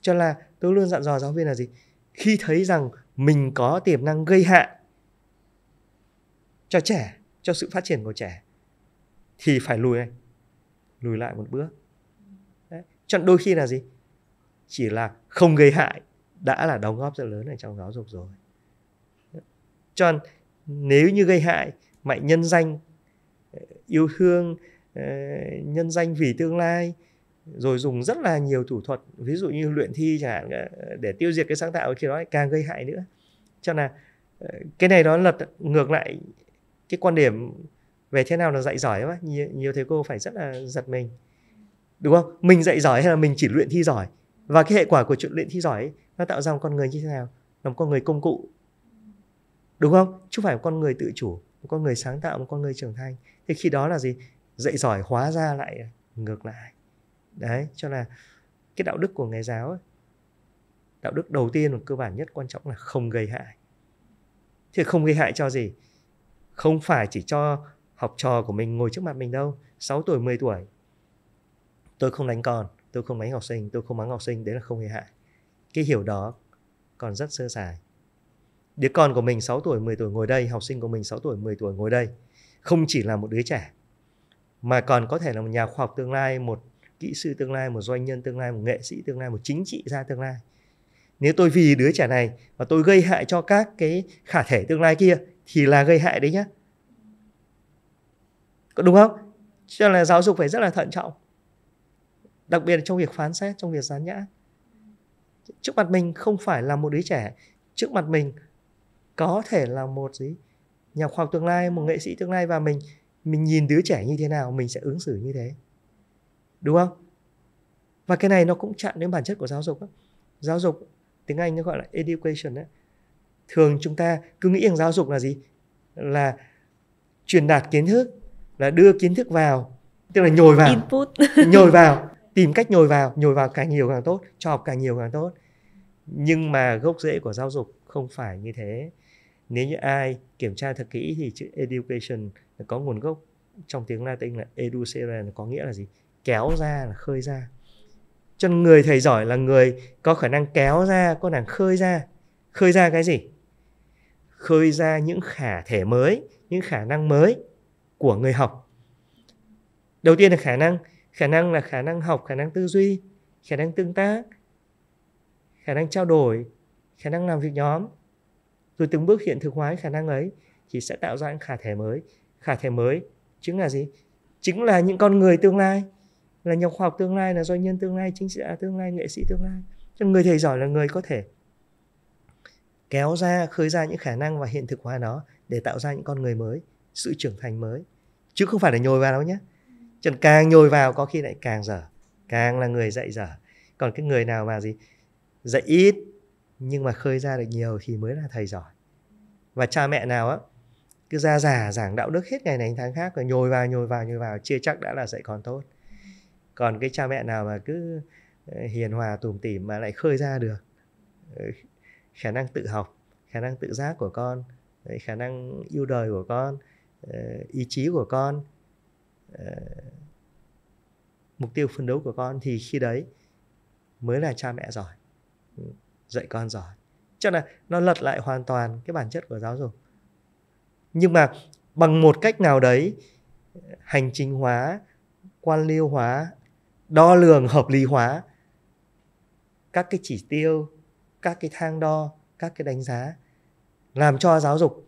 cho là tôi luôn dặn dò giáo viên là gì khi thấy rằng mình có tiềm năng gây hại cho trẻ cho sự phát triển của trẻ thì phải lùi anh lùi lại một bước Đấy. cho đôi khi là gì chỉ là không gây hại đã là đóng góp rất lớn ở trong giáo dục rồi cho nên nếu như gây hại mạnh nhân danh ờ, yêu thương ờ, nhân danh vì tương lai rồi dùng rất là nhiều thủ thuật ví dụ như luyện thi chẳng hạn ờ, để tiêu diệt cái sáng tạo thì nó càng gây hại nữa cho nên là cái này nó lật ngược lại cái quan điểm về thế nào là dạy giỏi quá nhiều, nhiều thầy cô phải rất là giật mình đúng không mình dạy giỏi hay là mình chỉ luyện thi giỏi và cái hệ quả của chuyện luyện thi giỏi ấy, nó tạo ra một con người như thế nào là một con người công cụ đúng không chứ không phải một con người tự chủ một con người sáng tạo một con người trưởng thành thì khi đó là gì dạy giỏi hóa ra lại ngược lại đấy cho là cái đạo đức của người giáo ấy, đạo đức đầu tiên và cơ bản nhất quan trọng là không gây hại thì không gây hại cho gì không phải chỉ cho học trò của mình ngồi trước mặt mình đâu 6 tuổi 10 tuổi tôi không đánh con tôi không đánh học sinh tôi không mắng học sinh đấy là không hề hại cái hiểu đó còn rất sơ sài đứa con của mình 6 tuổi 10 tuổi ngồi đây học sinh của mình 6 tuổi 10 tuổi ngồi đây không chỉ là một đứa trẻ mà còn có thể là một nhà khoa học tương lai một kỹ sư tương lai một doanh nhân tương lai một nghệ sĩ tương lai một chính trị gia tương lai nếu tôi vì đứa trẻ này mà tôi gây hại cho các cái khả thể tương lai kia thì là gây hại đấy nhá có đúng không cho nên là giáo dục phải rất là thận trọng đặc biệt trong việc phán xét trong việc dán nhã trước mặt mình không phải là một đứa trẻ trước mặt mình có thể là một gì nhà khoa học tương lai một nghệ sĩ tương lai và mình mình nhìn đứa trẻ như thế nào mình sẽ ứng xử như thế đúng không và cái này nó cũng chạm đến bản chất của giáo dục đó. giáo dục tiếng anh nó gọi là education ấy. thường chúng ta cứ nghĩ rằng giáo dục là gì là truyền đạt kiến thức là đưa kiến thức vào tức là nhồi vào input nhồi vào tìm cách nhồi vào nhồi vào càng nhiều càng tốt cho học càng nhiều càng tốt nhưng mà gốc rễ của giáo dục không phải như thế nếu như ai kiểm tra thật kỹ thì chữ education có nguồn gốc trong tiếng Latin là educere có nghĩa là gì kéo ra là khơi ra cho nên người thầy giỏi là người có khả năng kéo ra có khả năng khơi ra khơi ra cái gì khơi ra những khả thể mới những khả năng mới của người học đầu tiên là khả năng khả năng là khả năng học khả năng tư duy khả năng tương tác khả năng trao đổi khả năng làm việc nhóm rồi từng bước hiện thực hóa khả năng ấy thì sẽ tạo ra những khả thể mới khả thể mới chính là gì chính là những con người tương lai là nhà khoa học tương lai là doanh nhân tương lai chính trị tương lai nghệ sĩ tương lai cho người thầy giỏi là người có thể kéo ra khơi ra những khả năng và hiện thực hóa nó để tạo ra những con người mới sự trưởng thành mới chứ không phải là nhồi vào đâu nhé cho càng nhồi vào có khi lại càng dở càng là người dạy dở còn cái người nào mà gì dạy ít nhưng mà khơi ra được nhiều thì mới là thầy giỏi và cha mẹ nào á cứ ra giả giảng đạo đức hết ngày này tháng khác rồi nhồi vào nhồi vào nhồi vào chưa chắc đã là dạy con tốt còn cái cha mẹ nào mà cứ ờ, hiền hòa tủm tỉm mà lại khơi ra được ờ, khả năng tự học khả năng tự giác của con ờ, khả năng yêu đời của con ý chí của con uh, mục tiêu phân đấu của con thì khi đấy mới là cha mẹ giỏi ừ, dạy con giỏi cho nên nó lật lại hoàn toàn cái bản chất của giáo dục nhưng mà bằng một cách nào đấy hành trình hóa quan liêu hóa đo lường hợp lý hóa các cái chỉ tiêu các cái thang đo các cái đánh giá làm cho giáo dục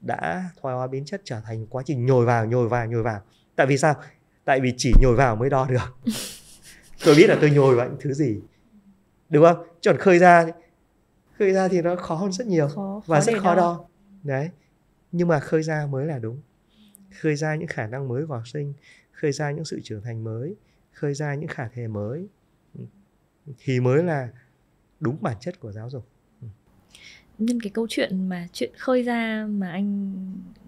đã thoái hóa biến chất trở thành quá trình nhồi vào nhồi vào nhồi vào tại vì sao tại vì chỉ nhồi vào mới đo được tôi biết là tôi nhồi vào những thứ gì đúng không chuẩn khơi ra khơi ra thì nó khó hơn rất nhiều khó, và khó rất khó đo. đo đấy nhưng mà khơi ra mới là đúng khơi ra những khả năng mới của học sinh khơi ra những sự trưởng thành mới khơi ra những khả thể mới thì mới là đúng bản chất của giáo dục nhân cái câu chuyện mà chuyện khơi ra mà anh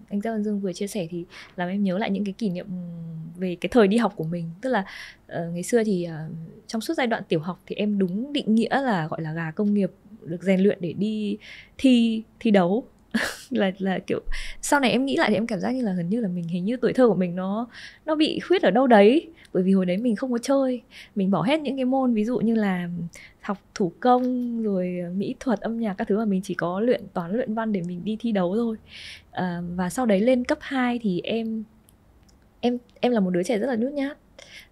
anh Giao Văn Dương vừa chia sẻ thì làm em nhớ lại những cái kỷ niệm về cái thời đi học của mình tức là uh, ngày xưa thì uh, trong suốt giai đoạn tiểu học thì em đúng định nghĩa là gọi là gà công nghiệp được rèn luyện để đi thi thi đấu là là kiểu sau này em nghĩ lại thì em cảm giác như là gần như là mình hình như tuổi thơ của mình nó nó bị khuyết ở đâu đấy bởi vì hồi đấy mình không có chơi mình bỏ hết những cái môn ví dụ như là học thủ công rồi ờ, mỹ thuật âm nhạc các thứ mà mình chỉ có luyện toán luyện văn để mình đi thi đấu thôi à, và sau đấy lên cấp 2 thì em em em là một đứa trẻ rất là nhút nhát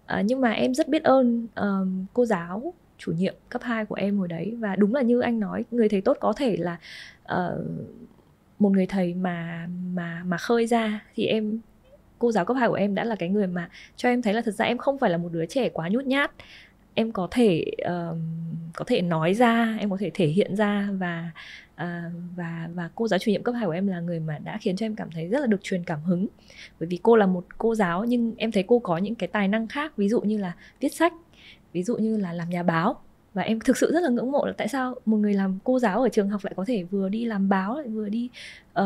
à, nhưng mà em rất biết ơn um, cô giáo chủ nhiệm cấp 2 của em hồi đấy và đúng là như anh nói người thầy tốt có thể là uh, một người thầy mà mà mà khơi ra thì em cô giáo cấp 2 của em đã là cái người mà cho em thấy là thật ra em không phải là một đứa trẻ quá nhút nhát em có thể uh, có thể nói ra em có thể thể hiện ra và uh, và và cô giáo chủ nhiệm cấp 2 của em là người mà đã khiến cho em cảm thấy rất là được truyền cảm hứng bởi vì cô là một cô giáo nhưng em thấy cô có những cái tài năng khác ví dụ như là viết sách ví dụ như là làm nhà báo và em thực sự rất là ngưỡng mộ là tại sao một người làm cô giáo ở trường học lại có thể vừa đi làm báo lại vừa đi uh,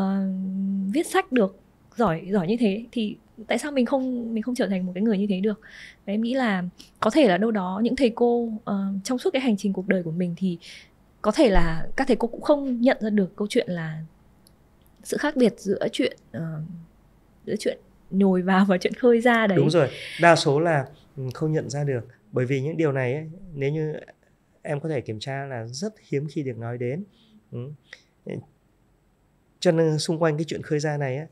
viết sách được giỏi giỏi như thế thì tại sao mình không mình không trở thành một cái người như thế được và em nghĩ là có thể là đâu đó những thầy cô uh, trong suốt cái hành trình cuộc đời của mình thì có thể là các thầy cô cũng không nhận ra được câu chuyện là sự khác biệt giữa chuyện uh, giữa chuyện nhồi vào và chuyện khơi ra đấy đúng rồi đa số là ừ, không nhận ra được bởi vì những điều này ấy, nếu như em có thể kiểm tra là rất hiếm khi được nói đến ừ. cho nên xung quanh cái chuyện khơi ra này á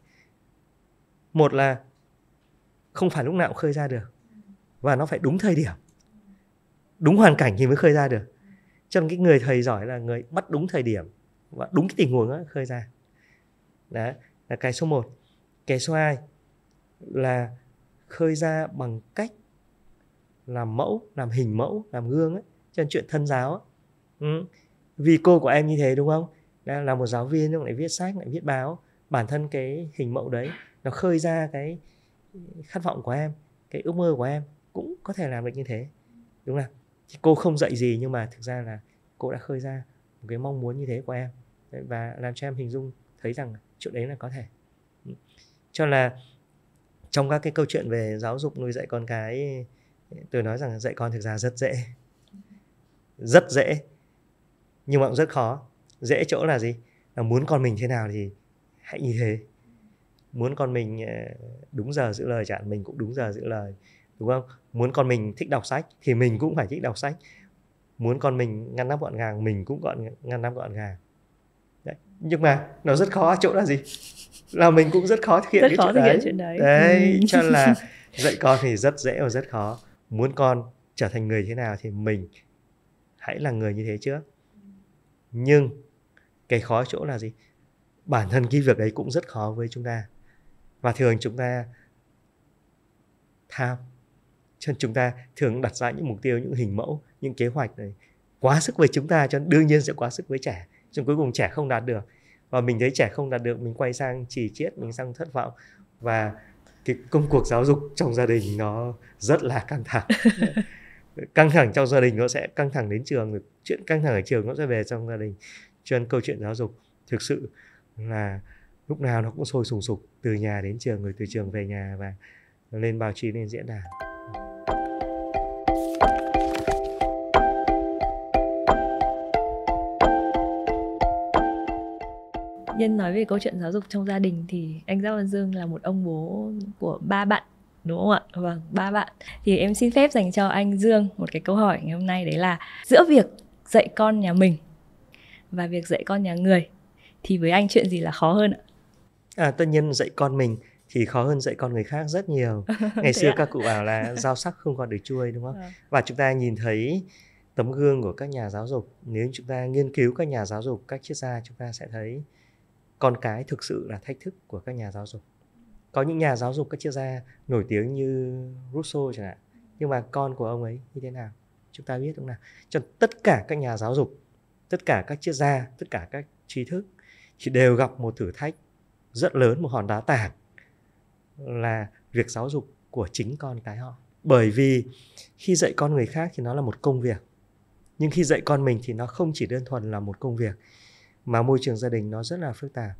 một là không phải lúc nào cũng khơi ra được và nó phải đúng thời điểm đúng hoàn cảnh thì mới khơi ra được cho nên cái người thầy giỏi là người bắt đúng thời điểm và đúng cái tình huống đó khơi ra đó là cái số một. cái số hai là khơi ra bằng cách làm mẫu làm hình mẫu làm gương ấy trên chuyện thân giáo ừ. vì cô của em như thế đúng không đang là một giáo viên nhưng lại viết sách lại viết báo bản thân cái hình mẫu đấy nó khơi ra cái khát vọng của em cái ước mơ của em cũng có thể làm được như thế đúng không thì cô không dạy gì nhưng mà thực ra là cô đã khơi ra một cái mong muốn như thế của em và làm cho em hình dung thấy rằng chỗ đấy là có thể ừ. cho là trong các cái câu chuyện về giáo dục nuôi dạy con cái tôi nói rằng dạy con thực ra rất dễ rất dễ nhưng mà cũng rất khó dễ chỗ là gì là muốn con mình thế nào thì hãy như thế muốn con mình ờ, đúng giờ giữ lời chẳng mình cũng đúng giờ giữ lời đúng không muốn con mình thích đọc sách thì mình cũng phải thích đọc sách muốn con mình ngăn nắp gọn gàng mình cũng gọn ngăn nắp gọn gàng đấy. nhưng mà nó rất khó chỗ là gì là mình cũng rất khó thực hiện rất cái khó chuyện, đấy. chuyện đấy đấy ừ. cho là dạy con thì rất dễ và rất khó muốn con trở thành người thế nào thì mình hãy là người như thế trước nhưng cái khó chỗ là gì bản thân cái việc ấy cũng rất khó với chúng ta và thường chúng ta tham cho chúng ta thường đặt ra những mục tiêu những hình mẫu những kế hoạch này quá sức với chúng ta cho đương nhiên sẽ quá sức với trẻ cho cuối cùng trẻ không đạt được và mình thấy trẻ không đạt được mình quay sang chỉ chiết mình sang thất vọng và cái công cuộc giáo dục trong gia đình nó rất là căng thẳng căng thẳng trong gia đình nó sẽ căng thẳng đến trường chuyện căng thẳng ở trường nó sẽ về trong gia đình cho nên câu chuyện giáo dục thực sự là lúc nào nó cũng sôi sùng sục từ nhà đến trường rồi từ trường về nhà và lên báo chí lên diễn đàn Nhân nói về câu chuyện giáo dục trong gia đình thì anh Giáp Văn Dương là một ông bố của ba bạn đúng không ạ vâng ba bạn thì em xin phép dành cho anh dương một cái câu hỏi ngày hôm nay đấy là giữa việc dạy con nhà mình và việc dạy con nhà người thì với anh chuyện gì là khó hơn ạ à tất nhiên dạy con mình thì khó hơn dạy con người khác rất nhiều ngày xưa à? các cụ bảo là giao sắc không còn được chuôi đúng không à. và chúng ta nhìn thấy tấm gương của các nhà giáo dục nếu chúng ta nghiên cứu các nhà giáo dục các triết gia chúng ta sẽ thấy con cái thực sự là thách thức của các nhà giáo dục có những nhà giáo dục các triết gia nổi tiếng như Rousseau chẳng hạn nhưng mà con của ông ấy như thế nào chúng ta biết không nào cho tất cả các nhà giáo dục tất cả các triết gia tất cả các trí thức thì đều gặp một thử thách rất lớn một hòn đá tảng là việc giáo dục của chính con cái họ bởi vì khi dạy con người khác thì nó là một công việc nhưng khi dạy con mình thì nó không chỉ đơn thuần là một công việc mà môi trường gia đình nó rất là phức tạp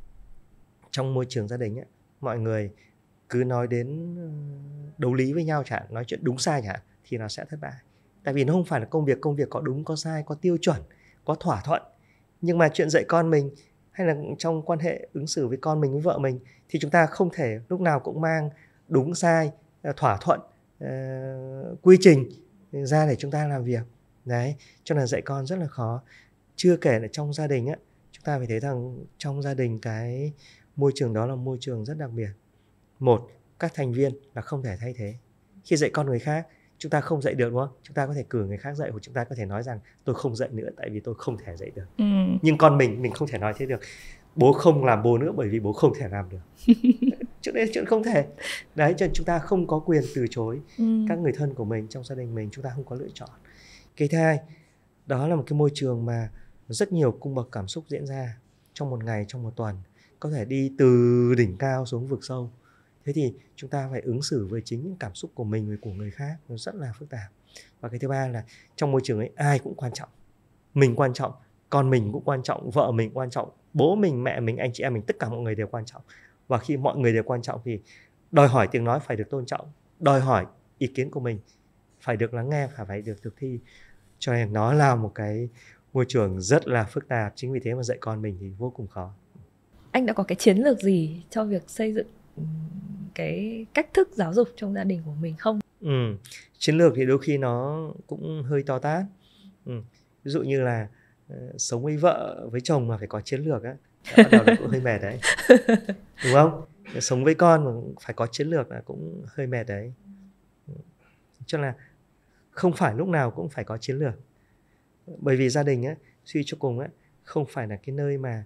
trong môi trường gia đình ấy, mọi người cứ nói đến đấu lý với nhau chẳng nói chuyện đúng sai chẳng thì nó sẽ thất bại tại vì nó không phải là công việc công việc có đúng có sai có tiêu chuẩn có thỏa thuận nhưng mà chuyện dạy con mình hay là trong quan hệ ứng xử với con mình với vợ mình thì chúng ta không thể lúc nào cũng mang đúng sai ờ, thỏa thuận ờ, quy trình ra để chúng ta làm việc đấy cho nên dạy con rất là khó chưa kể là trong gia đình á chúng ta phải thấy rằng trong gia đình cái môi trường đó là môi trường rất đặc biệt một các thành viên là không thể thay thế khi dạy con người khác chúng ta không dạy được đúng không chúng ta có thể cử người khác dạy hoặc chúng ta có thể nói rằng tôi không dạy nữa tại vì tôi không thể dạy được ừ. nhưng con mình mình không thể nói thế được bố không làm bố nữa bởi vì bố không thể làm được chuyện đấy chuyện không thể đấy cho chúng ta không có quyền từ chối ừ. các người thân của mình trong gia đình mình chúng ta không có lựa chọn cái thứ hai đó là một cái môi trường mà rất nhiều cung bậc cảm xúc diễn ra trong một ngày trong một tuần có thể đi từ đỉnh cao xuống vực sâu thế thì chúng ta phải ứng xử với chính những cảm xúc của mình và của người khác nó rất là phức tạp và cái thứ ba là trong môi trường ấy ai cũng quan trọng mình quan trọng con mình cũng quan trọng vợ mình quan trọng bố mình mẹ mình anh chị em mình tất cả mọi người đều quan trọng và khi mọi người đều quan trọng thì đòi hỏi tiếng nói phải được tôn trọng đòi hỏi ý kiến của mình phải được lắng nghe và phải được thực thi cho nên nó là một cái môi trường rất là phức tạp chính vì thế mà dạy con mình thì vô cùng khó anh đã có cái chiến lược gì cho việc xây dựng cái cách thức giáo dục trong gia đình của mình không ừ. chiến lược thì đôi khi nó cũng hơi to tát ừ. ví dụ như là uh, sống với vợ với chồng mà phải có chiến lược á bắt đầu cũng hơi mệt đấy đúng không sống với con mà phải có chiến lược là cũng hơi mệt đấy ừ, cho là không phải lúc nào cũng phải có chiến lược bởi vì gia đình á suy cho cùng á không phải là cái nơi mà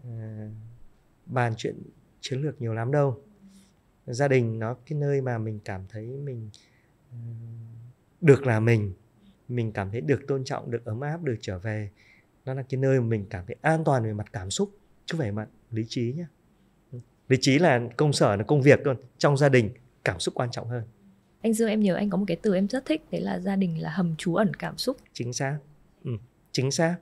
uh, bàn chuyện chiến lược nhiều lắm đâu gia đình nó cái nơi mà mình cảm thấy mình ờ, được là mình mình cảm thấy được tôn trọng được ấm áp được trở về nó là cái nơi mà mình cảm thấy an toàn về mặt cảm xúc chứ phải mặt lý trí nhá. lý trí là công sở là công việc luôn trong gia đình cảm xúc quan trọng hơn anh dương em nhớ anh có một cái từ em rất thích đấy là gia đình là hầm trú ẩn cảm xúc chính xác ừ, chính xác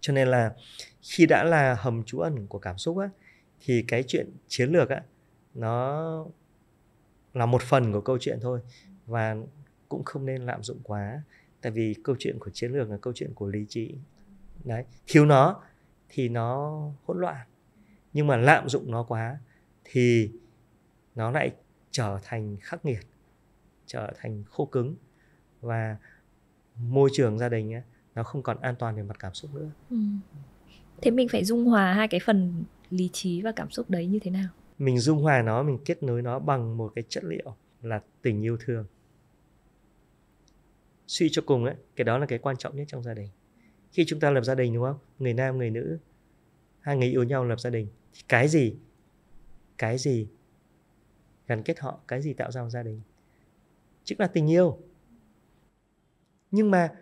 cho nên là khi đã là hầm trú ẩn của cảm xúc á thì cái chuyện chiến lược á nó là một phần của câu chuyện thôi và cũng không nên lạm dụng quá tại vì câu chuyện của chiến lược là câu chuyện của lý trí đấy thiếu nó thì nó hỗn loạn nhưng mà lạm dụng nó quá thì nó lại trở thành khắc nghiệt trở thành khô cứng và môi trường gia đình ấy, nó không còn an toàn về mặt cảm xúc nữa ừ. thế mình phải dung hòa hai cái phần lý trí và cảm xúc đấy như thế nào mình dung hòa nó mình kết nối nó bằng một cái chất liệu là tình yêu thương suy cho cùng ấy cái đó là cái quan trọng nhất trong gia đình khi chúng ta lập gia đình đúng không người nam người nữ hai người yêu nhau lập gia đình thì cái gì cái gì gắn kết họ cái gì tạo ra một gia đình chính là tình yêu nhưng mà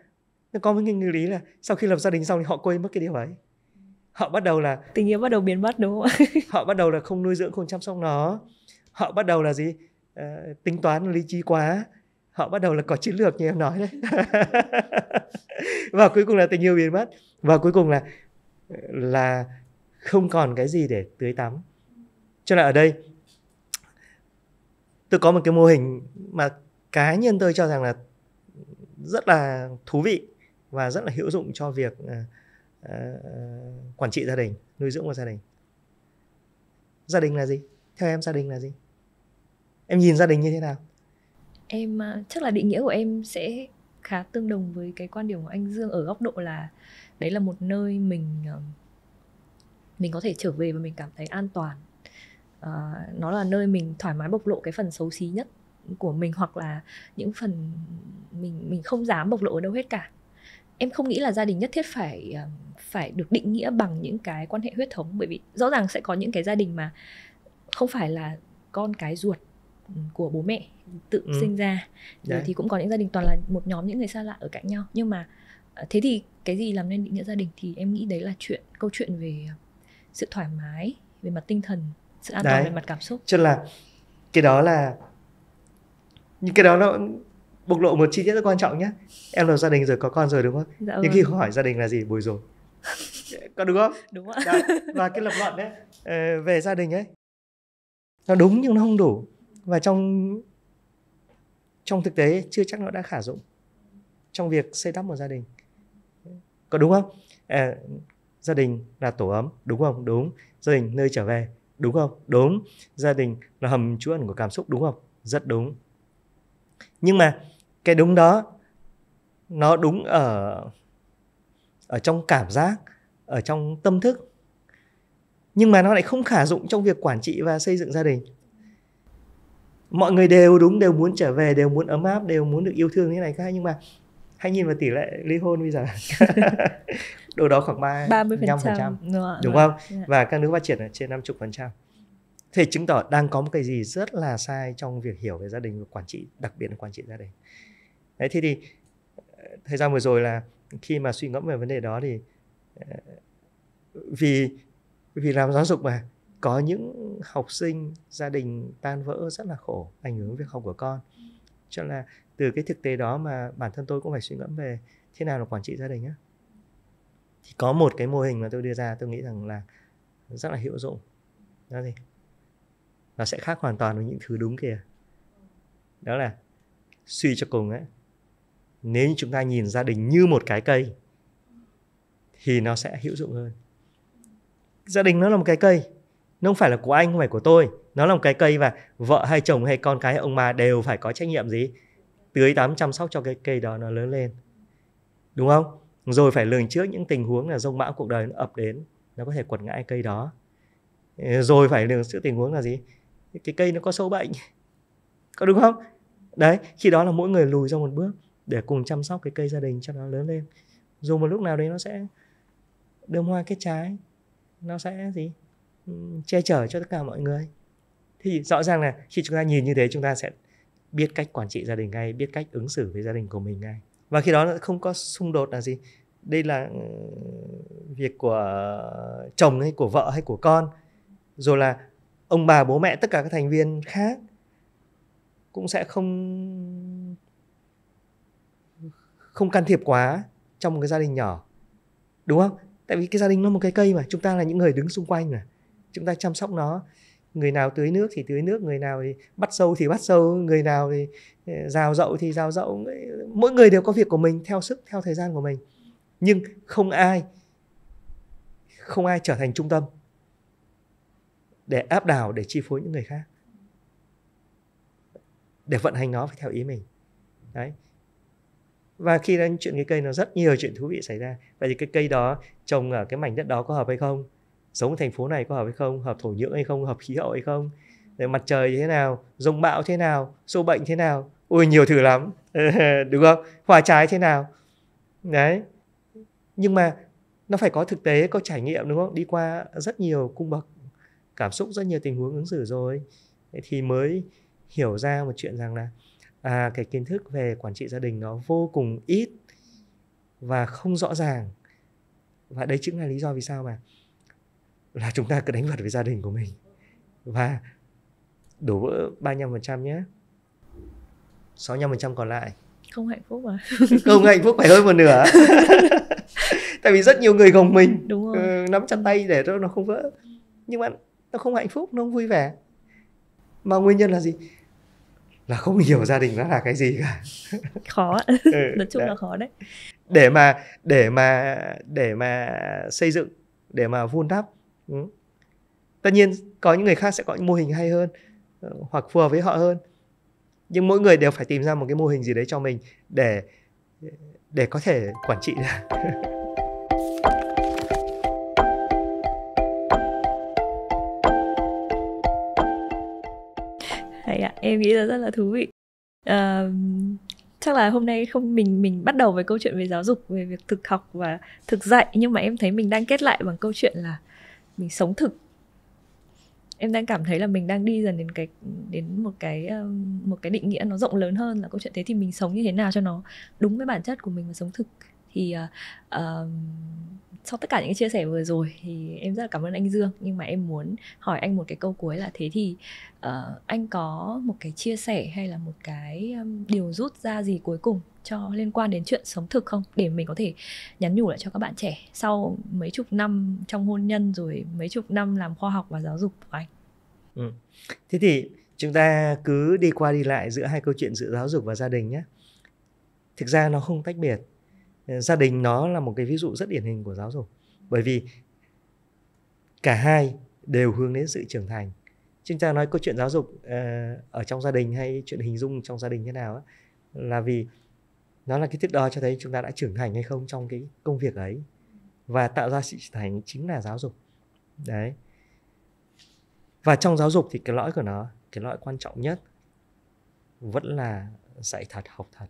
nó có một nghịch lý là sau khi lập gia đình xong thì họ quên mất cái điều ấy họ bắt đầu là tình yêu bắt đầu biến mất đúng không ạ họ bắt đầu là không nuôi dưỡng không chăm sóc nó họ bắt đầu là gì à, tính toán lý trí quá họ bắt đầu là có chiến lược như em nói đấy và cuối cùng là tình yêu biến mất và cuối cùng là ờ, là không còn cái gì để tưới tắm cho nên ở đây tôi có một cái mô hình mà cá nhân tôi cho rằng là rất là thú vị và rất là hữu dụng cho việc uh, uh, quản trị gia đình nuôi dưỡng một gia đình gia đình là gì theo em gia đình là gì em nhìn gia đình như thế nào em à, chắc là định nghĩa của em sẽ khá tương đồng với cái quan điểm của anh Dương ở góc độ là đấy là một nơi mình ờ, mình có thể trở về và mình cảm thấy an toàn à, nó là nơi mình thoải mái bộc lộ cái phần xấu xí nhất của mình hoặc là những phần mình mình không dám bộc lộ ở đâu hết cả em không nghĩ là gia đình nhất thiết phải ờ, phải được định nghĩa bằng những cái quan hệ huyết thống bởi vì rõ ràng sẽ có những cái gia đình mà không phải là con cái ruột ừ, của bố mẹ tự ừ. sinh ra rồi dạ. thì cũng có những gia đình toàn là một nhóm những người xa lạ ở cạnh nhau nhưng mà ờ, thế thì cái gì làm nên định nghĩa gia đình thì em nghĩ đấy là chuyện câu chuyện về sự thoải mái về mặt tinh thần sự an đấy. toàn về mặt cảm xúc chứ là cái đó là những cái đó nó bộc lộ một chi tiết rất quan trọng nhé em là gia đình rồi có con rồi đúng không dạ nhưng khi vâng. hỏi gia đình là gì bồi rồi có đúng không đúng ạ dạ, và cái lập luận đấy ờ, về gia đình ấy nó đúng nhưng nó không đủ và trong trong thực tế chưa chắc nó đã khả dụng trong việc xây đắp một gia đình có đúng không à, gia đình là tổ ấm đúng không đúng gia đình nơi trở về đúng không đúng gia đình là hầm trú ẩn của cảm xúc đúng không rất đúng nhưng mà cái đúng đó nó đúng ở ở trong cảm giác ở trong tâm thức nhưng mà nó lại không khả dụng trong việc quản trị và xây dựng gia đình mọi người đều đúng đều muốn trở về đều muốn ấm áp đều muốn được yêu thương như này cái nhưng mà hãy nhìn vào tỷ lệ ly hôn bây giờ đồ đó khoảng ba mươi phần trăm đúng không dạ. và các nước phát triển ở trên 50 phần trăm thì chứng tỏ đang có một cái gì rất là sai trong việc hiểu về gia đình và quản trị đặc biệt là quản trị gia đình đấy thế thì ờ, thời gian vừa rồi là khi mà suy ngẫm về vấn đề đó thì ờ, vì vì làm giáo dục mà có những học sinh gia đình tan vỡ rất là khổ ảnh hưởng việc học của con cho là từ cái thực tế đó mà bản thân tôi cũng phải suy ngẫm về thế nào là quản trị gia đình á thì có một cái mô hình mà tôi đưa ra tôi nghĩ rằng là rất là hữu dụng đó gì nó sẽ khác hoàn toàn với những thứ đúng kia đó là suy cho cùng ấy nếu như chúng ta nhìn gia đình như một cái cây thì nó sẽ hữu dụng hơn gia đình nó là một cái cây nó không phải là của anh không phải của tôi nó là một cái cây và vợ hay chồng hay con cái ông bà đều phải có trách nhiệm gì tưới tắm chăm sóc cho cái cây đó nó lớn lên đúng không rồi phải lường trước những tình huống là rông bão cuộc đời nó ập đến nó có thể quật ngã cây đó ờ, rồi phải lường trước tình huống là gì cái cây nó có sâu bệnh có đúng không đấy khi đó là mỗi người lùi ra một bước để cùng chăm sóc cái cây gia đình cho nó lớn lên dù một lúc nào đấy nó sẽ đơm hoa kết trái nó sẽ gì ừ, che chở cho tất cả mọi người thì rõ ràng là khi chúng ta nhìn như thế chúng ta sẽ biết cách quản trị gia đình ngay biết cách ứng xử với gia đình của mình ngay và khi đó không có xung đột là gì đây là ừ, việc của chồng hay của vợ hay của con rồi là ông bà bố mẹ tất cả các thành viên khác cũng sẽ không không can thiệp quá trong một cái gia đình nhỏ đúng không tại vì cái gia đình nó một cái cây mà chúng ta là những người đứng xung quanh mà chúng ta chăm sóc nó người nào tưới nước thì tưới nước người nào thì bắt sâu thì bắt sâu người nào thì ờ, rào rậu thì rào rậu, mỗi người đều có việc của mình theo sức theo thời gian của mình nhưng không ai không ai trở thành trung tâm để áp đảo để chi phối những người khác để vận hành nó phải theo ý mình đấy và khi đang chuyện cái cây nó rất nhiều chuyện thú vị xảy ra vậy thì cái cây đó trồng ở cái mảnh đất đó có hợp hay không sống ở thành phố này có hợp hay không hợp thổ nhưỡng hay không hợp khí hậu hay không rồi mặt trời thế nào rông bão thế nào sâu bệnh thế nào ui nhiều thử lắm đúng không hoa trái thế nào đấy nhưng mà nó phải có thực tế có trải nghiệm đúng không đi qua rất nhiều cung bậc cảm xúc rất nhiều tình huống ứng xử rồi thì mới hiểu ra một chuyện rằng là à, cái kiến thức về quản trị gia đình nó vô cùng ít và không rõ ràng và đây chính là lý do vì sao mà là chúng ta cứ đánh vật với gia đình của mình và đủ vỡ 35% nhé 65% còn lại không hạnh phúc mà không hạnh phúc phải hơn một nửa tại vì rất nhiều người gồng mình Đúng rồi. Ừ, nắm chặt tay để cho nó không vỡ nhưng mà nó không hạnh phúc nó không vui vẻ mà nguyên nhân là gì là không hiểu gia đình nó là cái gì cả khó ừ, nói chung đấy. là khó đấy để mà để mà để mà xây dựng để mà vun đắp ừ. tất nhiên có những người khác sẽ có những mô hình hay hơn ờ, hoặc phù hợp với họ hơn nhưng mỗi người đều phải tìm ra một cái mô hình gì đấy cho mình để để có thể quản trị được em nghĩ là rất là thú vị uh, chắc là hôm nay không mình mình bắt đầu với câu chuyện về giáo dục về việc thực học và thực dạy nhưng mà em thấy mình đang kết lại bằng câu chuyện là mình sống thực em đang cảm thấy là mình đang đi dần đến cái đến một cái một cái định nghĩa nó rộng lớn hơn là câu chuyện thế thì mình sống như thế nào cho nó đúng với bản chất của mình và sống thực thì uh, sau tất cả những chia sẻ vừa rồi thì em rất là cảm ơn anh Dương nhưng mà em muốn hỏi anh một cái câu cuối là thế thì uh, anh có một cái chia sẻ hay là một cái um, điều rút ra gì cuối cùng cho liên quan đến chuyện sống thực không để mình có thể nhắn nhủ lại cho các bạn trẻ sau mấy chục năm trong hôn nhân rồi mấy chục năm làm khoa học và giáo dục của anh ừ. thế thì chúng ta cứ đi qua đi lại giữa hai câu chuyện giữa giáo dục và gia đình nhé thực ra nó không tách biệt gia đình nó là một cái ví dụ rất điển hình của giáo dục bởi vì cả hai đều hướng đến sự trưởng thành chúng ta nói câu chuyện giáo dục ờ, ở trong gia đình hay chuyện hình dung trong gia đình thế nào là vì nó là cái thước đo cho thấy chúng ta đã trưởng thành hay không trong cái công việc ấy và tạo ra sự trưởng thành chính là giáo dục đấy và trong giáo dục thì cái lõi của nó cái lõi quan trọng nhất vẫn là dạy thật học thật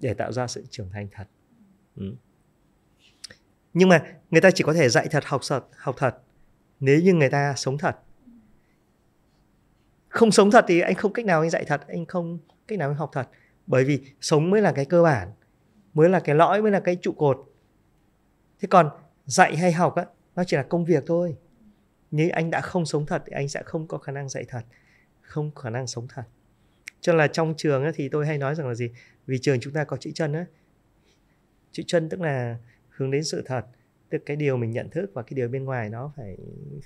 để tạo ra sự trưởng thành thật Ừ. nhưng mà người ta chỉ có thể dạy thật học thật học thật nếu như người ta sống thật không sống thật thì anh không cách nào anh dạy thật anh không cách nào anh học thật bởi vì sống mới là cái cơ bản mới là cái lõi mới là cái trụ cột thế còn dạy hay học á nó chỉ là công việc thôi nếu anh đã không sống thật thì anh sẽ không có khả năng dạy thật không khả năng sống thật cho nên là trong trường á, thì tôi hay nói rằng là gì vì trường chúng ta có chữ chân á chữ chân tức là hướng đến sự thật tức cái điều mình nhận thức và cái điều bên ngoài nó phải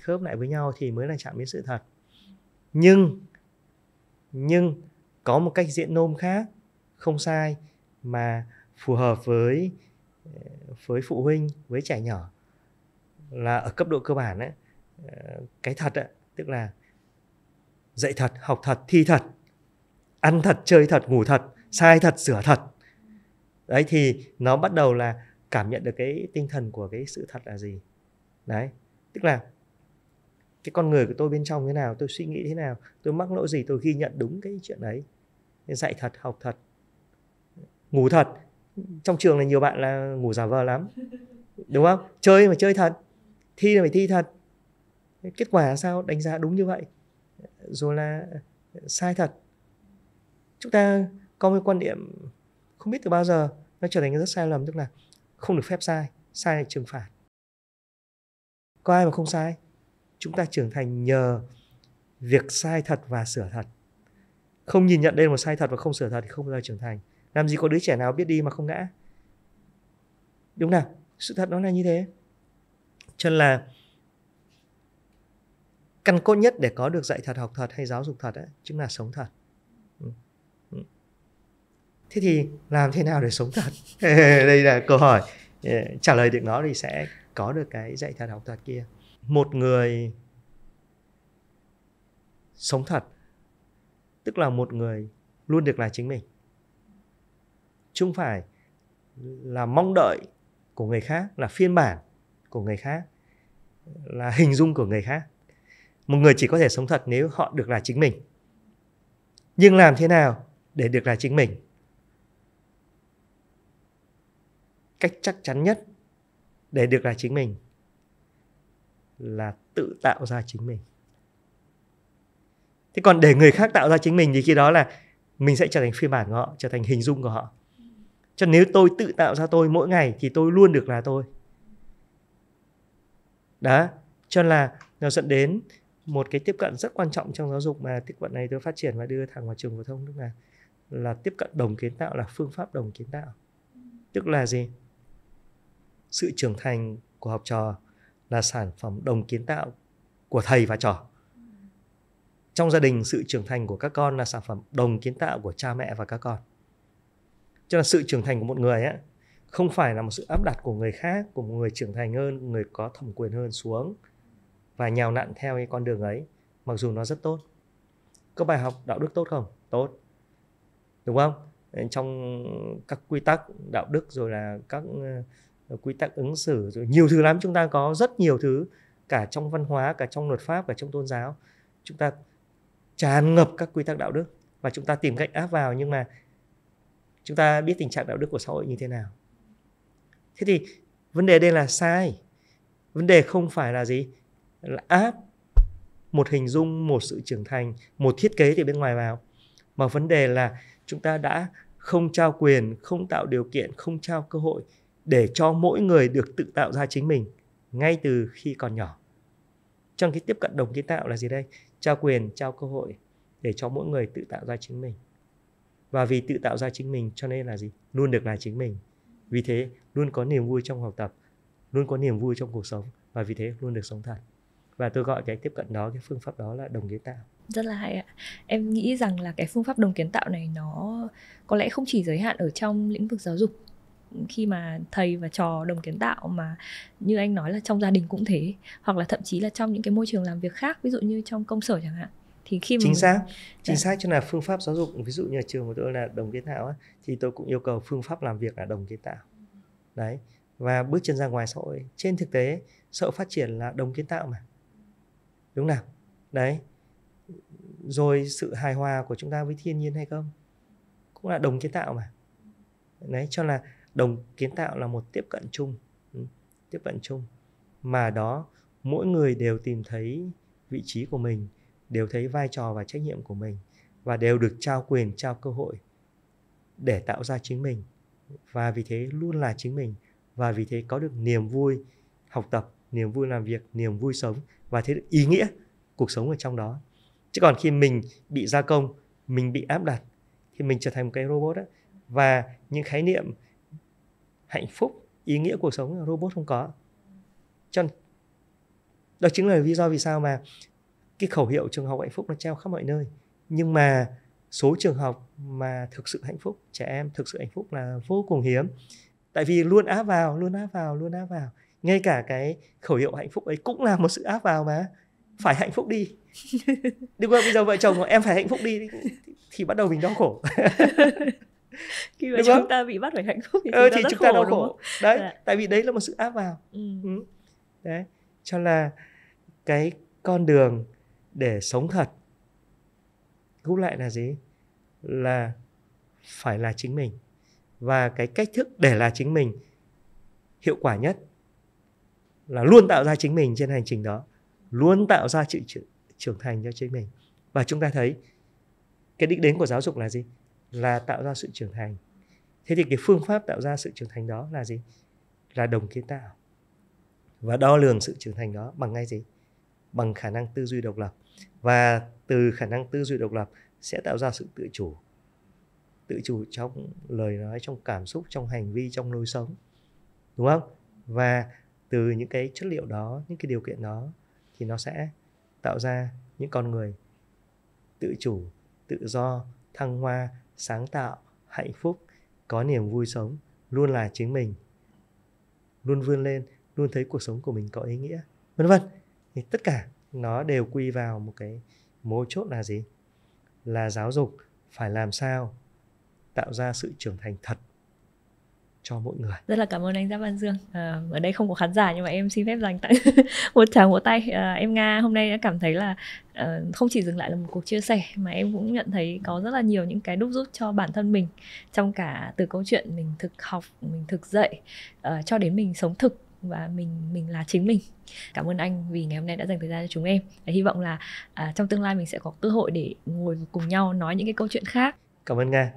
khớp lại với nhau thì mới là chạm đến sự thật nhưng nhưng có một cách diễn nôm khác không sai mà phù hợp với với phụ huynh với trẻ nhỏ là ở cấp độ cơ bản ấy, cái thật ấy, tức là dạy thật học thật thi thật ăn thật chơi thật ngủ thật sai thật sửa thật đấy thì nó bắt đầu là cảm nhận được cái tinh thần của cái sự thật là gì đấy tức là cái con người của tôi bên trong thế nào tôi suy nghĩ thế nào tôi mắc lỗi gì tôi ghi nhận đúng cái chuyện đấy dạy thật học thật ngủ thật trong trường này nhiều bạn là ngủ giả vờ lắm đúng không chơi mà chơi thật thi là phải thi thật kết quả sao đánh giá đúng như vậy rồi là sai thật chúng ta có một quan điểm không biết từ bao giờ nó trở thành rất sai lầm tức là không được phép sai sai là trừng phạt có ai mà không sai chúng ta trưởng thành nhờ việc sai thật và sửa thật không nhìn nhận đây là một sai thật và không sửa thật thì không bao giờ trưởng thành làm gì có đứa trẻ nào biết đi mà không ngã đúng nào sự thật nó là như thế cho nên là căn cốt nhất để có được dạy thật học thật hay giáo dục thật ấy, chính là sống thật thế thì làm thế nào để sống thật đây là câu hỏi ờ, trả lời được nó thì sẽ có được cái dạy thật học thật kia một người sống thật tức là một người luôn được là chính mình chứ không phải là mong đợi của người khác là phiên bản của người khác là hình dung của người khác một người chỉ có thể sống thật nếu họ được là chính mình nhưng làm thế nào để được là chính mình cách chắc chắn nhất để được là chính mình là tự tạo ra chính mình thế còn để người khác tạo ra chính mình thì khi đó là mình sẽ trở thành phiên bản của họ trở thành hình dung của họ cho nếu tôi tự tạo ra tôi mỗi ngày thì tôi luôn được là tôi đó cho nên là nó dẫn đến một cái tiếp cận rất quan trọng trong giáo dục mà tiếp cận này tôi phát triển và đưa thẳng vào trường phổ thông tức là là tiếp cận đồng kiến tạo là phương pháp đồng kiến tạo tức là gì sự trưởng thành của học trò là sản phẩm đồng kiến tạo của thầy và trò trong gia đình sự trưởng thành của các con là sản phẩm đồng kiến tạo của cha mẹ và các con cho là sự trưởng thành của một người ấy, không phải là một sự áp đặt của người khác của một người trưởng thành hơn người có thẩm quyền hơn xuống và nhào nặn theo cái con đường ấy mặc dù nó rất tốt có bài học đạo đức tốt không tốt đúng không ờ, trong các quy tắc đạo đức rồi là các Ờ, quy tắc ứng xử rồi nhiều thứ lắm chúng ta có rất nhiều thứ cả trong văn hóa cả trong luật pháp cả trong tôn giáo chúng ta tràn ngập các quy tắc đạo đức và chúng ta tìm cách áp vào nhưng mà chúng ta biết tình trạng đạo đức của xã hội như thế nào thế thì vấn đề đây là sai vấn đề không phải là gì là áp một hình dung một sự trưởng thành một thiết kế từ bên ngoài vào mà vấn đề là chúng ta đã không trao quyền không tạo điều kiện không trao cơ hội để cho mỗi người được tự tạo ra chính mình ngay từ khi còn nhỏ trong cái tiếp cận đồng kiến tạo là gì đây trao quyền trao cơ hội để cho mỗi người tự tạo ra chính mình và vì tự tạo ra chính mình cho nên là gì luôn được là chính mình vì thế luôn có niềm vui trong học tập luôn có niềm vui trong cuộc sống và vì thế luôn được sống thật và tôi gọi cái tiếp cận đó cái phương pháp đó là đồng kiến tạo rất là hay ạ em nghĩ rằng là cái phương pháp đồng kiến tạo này nó có lẽ không chỉ giới hạn ở trong lĩnh vực giáo dục khi mà thầy và trò đồng kiến tạo mà như anh nói là trong gia đình cũng thế hoặc là thậm chí là trong những cái môi trường làm việc khác ví dụ như trong công sở chẳng hạn thì khi mà chính xác chính dạ. xác cho là phương pháp giáo dục ví dụ như ở trường của tôi là đồng kiến tạo ấy, thì tôi cũng yêu cầu phương pháp làm việc là đồng kiến tạo đấy và bước chân ra ngoài xã hội trên thực tế sợ phát triển là đồng kiến tạo mà đúng nào đấy rồi sự hài hòa của chúng ta với thiên nhiên hay không cũng là đồng kiến tạo mà đấy cho là đồng kiến tạo là một tiếp cận chung ừ, tiếp cận chung mà đó mỗi người đều tìm thấy vị trí của mình đều thấy vai trò và trách nhiệm của mình và đều được trao quyền trao cơ hội để tạo ra chính mình và vì thế luôn là chính mình và vì thế có được niềm vui học tập niềm vui làm việc niềm vui sống và thế ý nghĩa cuộc sống ở trong đó chứ còn khi mình bị gia công mình bị áp đặt thì mình trở thành một cái robot đó. và những khái niệm hạnh phúc ý nghĩa cuộc sống robot không có cho đó chính là lý do vì sao mà cái khẩu hiệu trường học hạnh phúc nó treo khắp mọi nơi nhưng mà số trường học mà thực sự hạnh phúc trẻ em thực sự hạnh phúc là vô cùng hiếm tại vì luôn áp vào luôn áp vào luôn áp vào ngay cả cái khẩu hiệu hạnh phúc ấy cũng là một sự áp vào mà phải hạnh phúc đi đúng không bây giờ vợ chồng em phải hạnh phúc đi thì bắt đầu mình đau khổ khi mà đúng chúng không? ta bị bắt phải hạnh phúc thì, ờ, chúng, ta thì chúng ta đau khổ, khổ. đấy dạ. tại vì đấy là một sự áp vào ừ. ừ. đấy cho là cái con đường để sống thật gút lại là gì là phải là chính mình và cái cách thức để là chính mình hiệu quả nhất là luôn tạo ra chính mình trên hành trình đó luôn tạo ra sự trưởng thành cho chính mình và chúng ta thấy cái đích đến của giáo dục là gì là tạo ra sự trưởng thành thế thì cái phương pháp tạo ra sự trưởng thành đó là gì là đồng kiến tạo và đo lường sự trưởng thành đó bằng ngay gì bằng khả năng tư duy độc lập và từ khả năng tư duy độc lập sẽ tạo ra sự tự chủ tự chủ trong lời nói trong cảm xúc trong hành vi trong lối sống đúng không và từ những cái chất liệu đó những cái điều kiện đó thì nó sẽ tạo ra những con người tự chủ tự do thăng hoa sáng tạo, hạnh phúc, có niềm vui sống, luôn là chính mình, luôn vươn lên, luôn thấy cuộc sống của mình có ý nghĩa, vân vân. Thì tất cả nó đều quy vào một cái mấu chốt là gì? Là giáo dục phải làm sao tạo ra sự trưởng thành thật cho mỗi người rất là cảm ơn anh Giáp Văn Dương à, ở đây không có khán giả nhưng mà em xin phép dành tặng một tràng vỗ tay à, em Nga hôm nay đã cảm thấy là à, không chỉ dừng lại là một cuộc chia sẻ mà em cũng nhận thấy có rất là nhiều những cái đúc rút cho bản thân mình trong cả từ câu chuyện mình thực học mình thực dạy à, cho đến mình sống thực và mình mình là chính mình cảm ơn anh vì ngày hôm nay đã dành thời gian cho chúng em và hy vọng là à, trong tương lai mình sẽ có cơ hội để ngồi cùng nhau nói những cái câu chuyện khác cảm ơn nga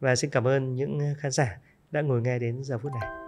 và xin cảm ơn những khán giả đã ngồi nghe đến giờ phút này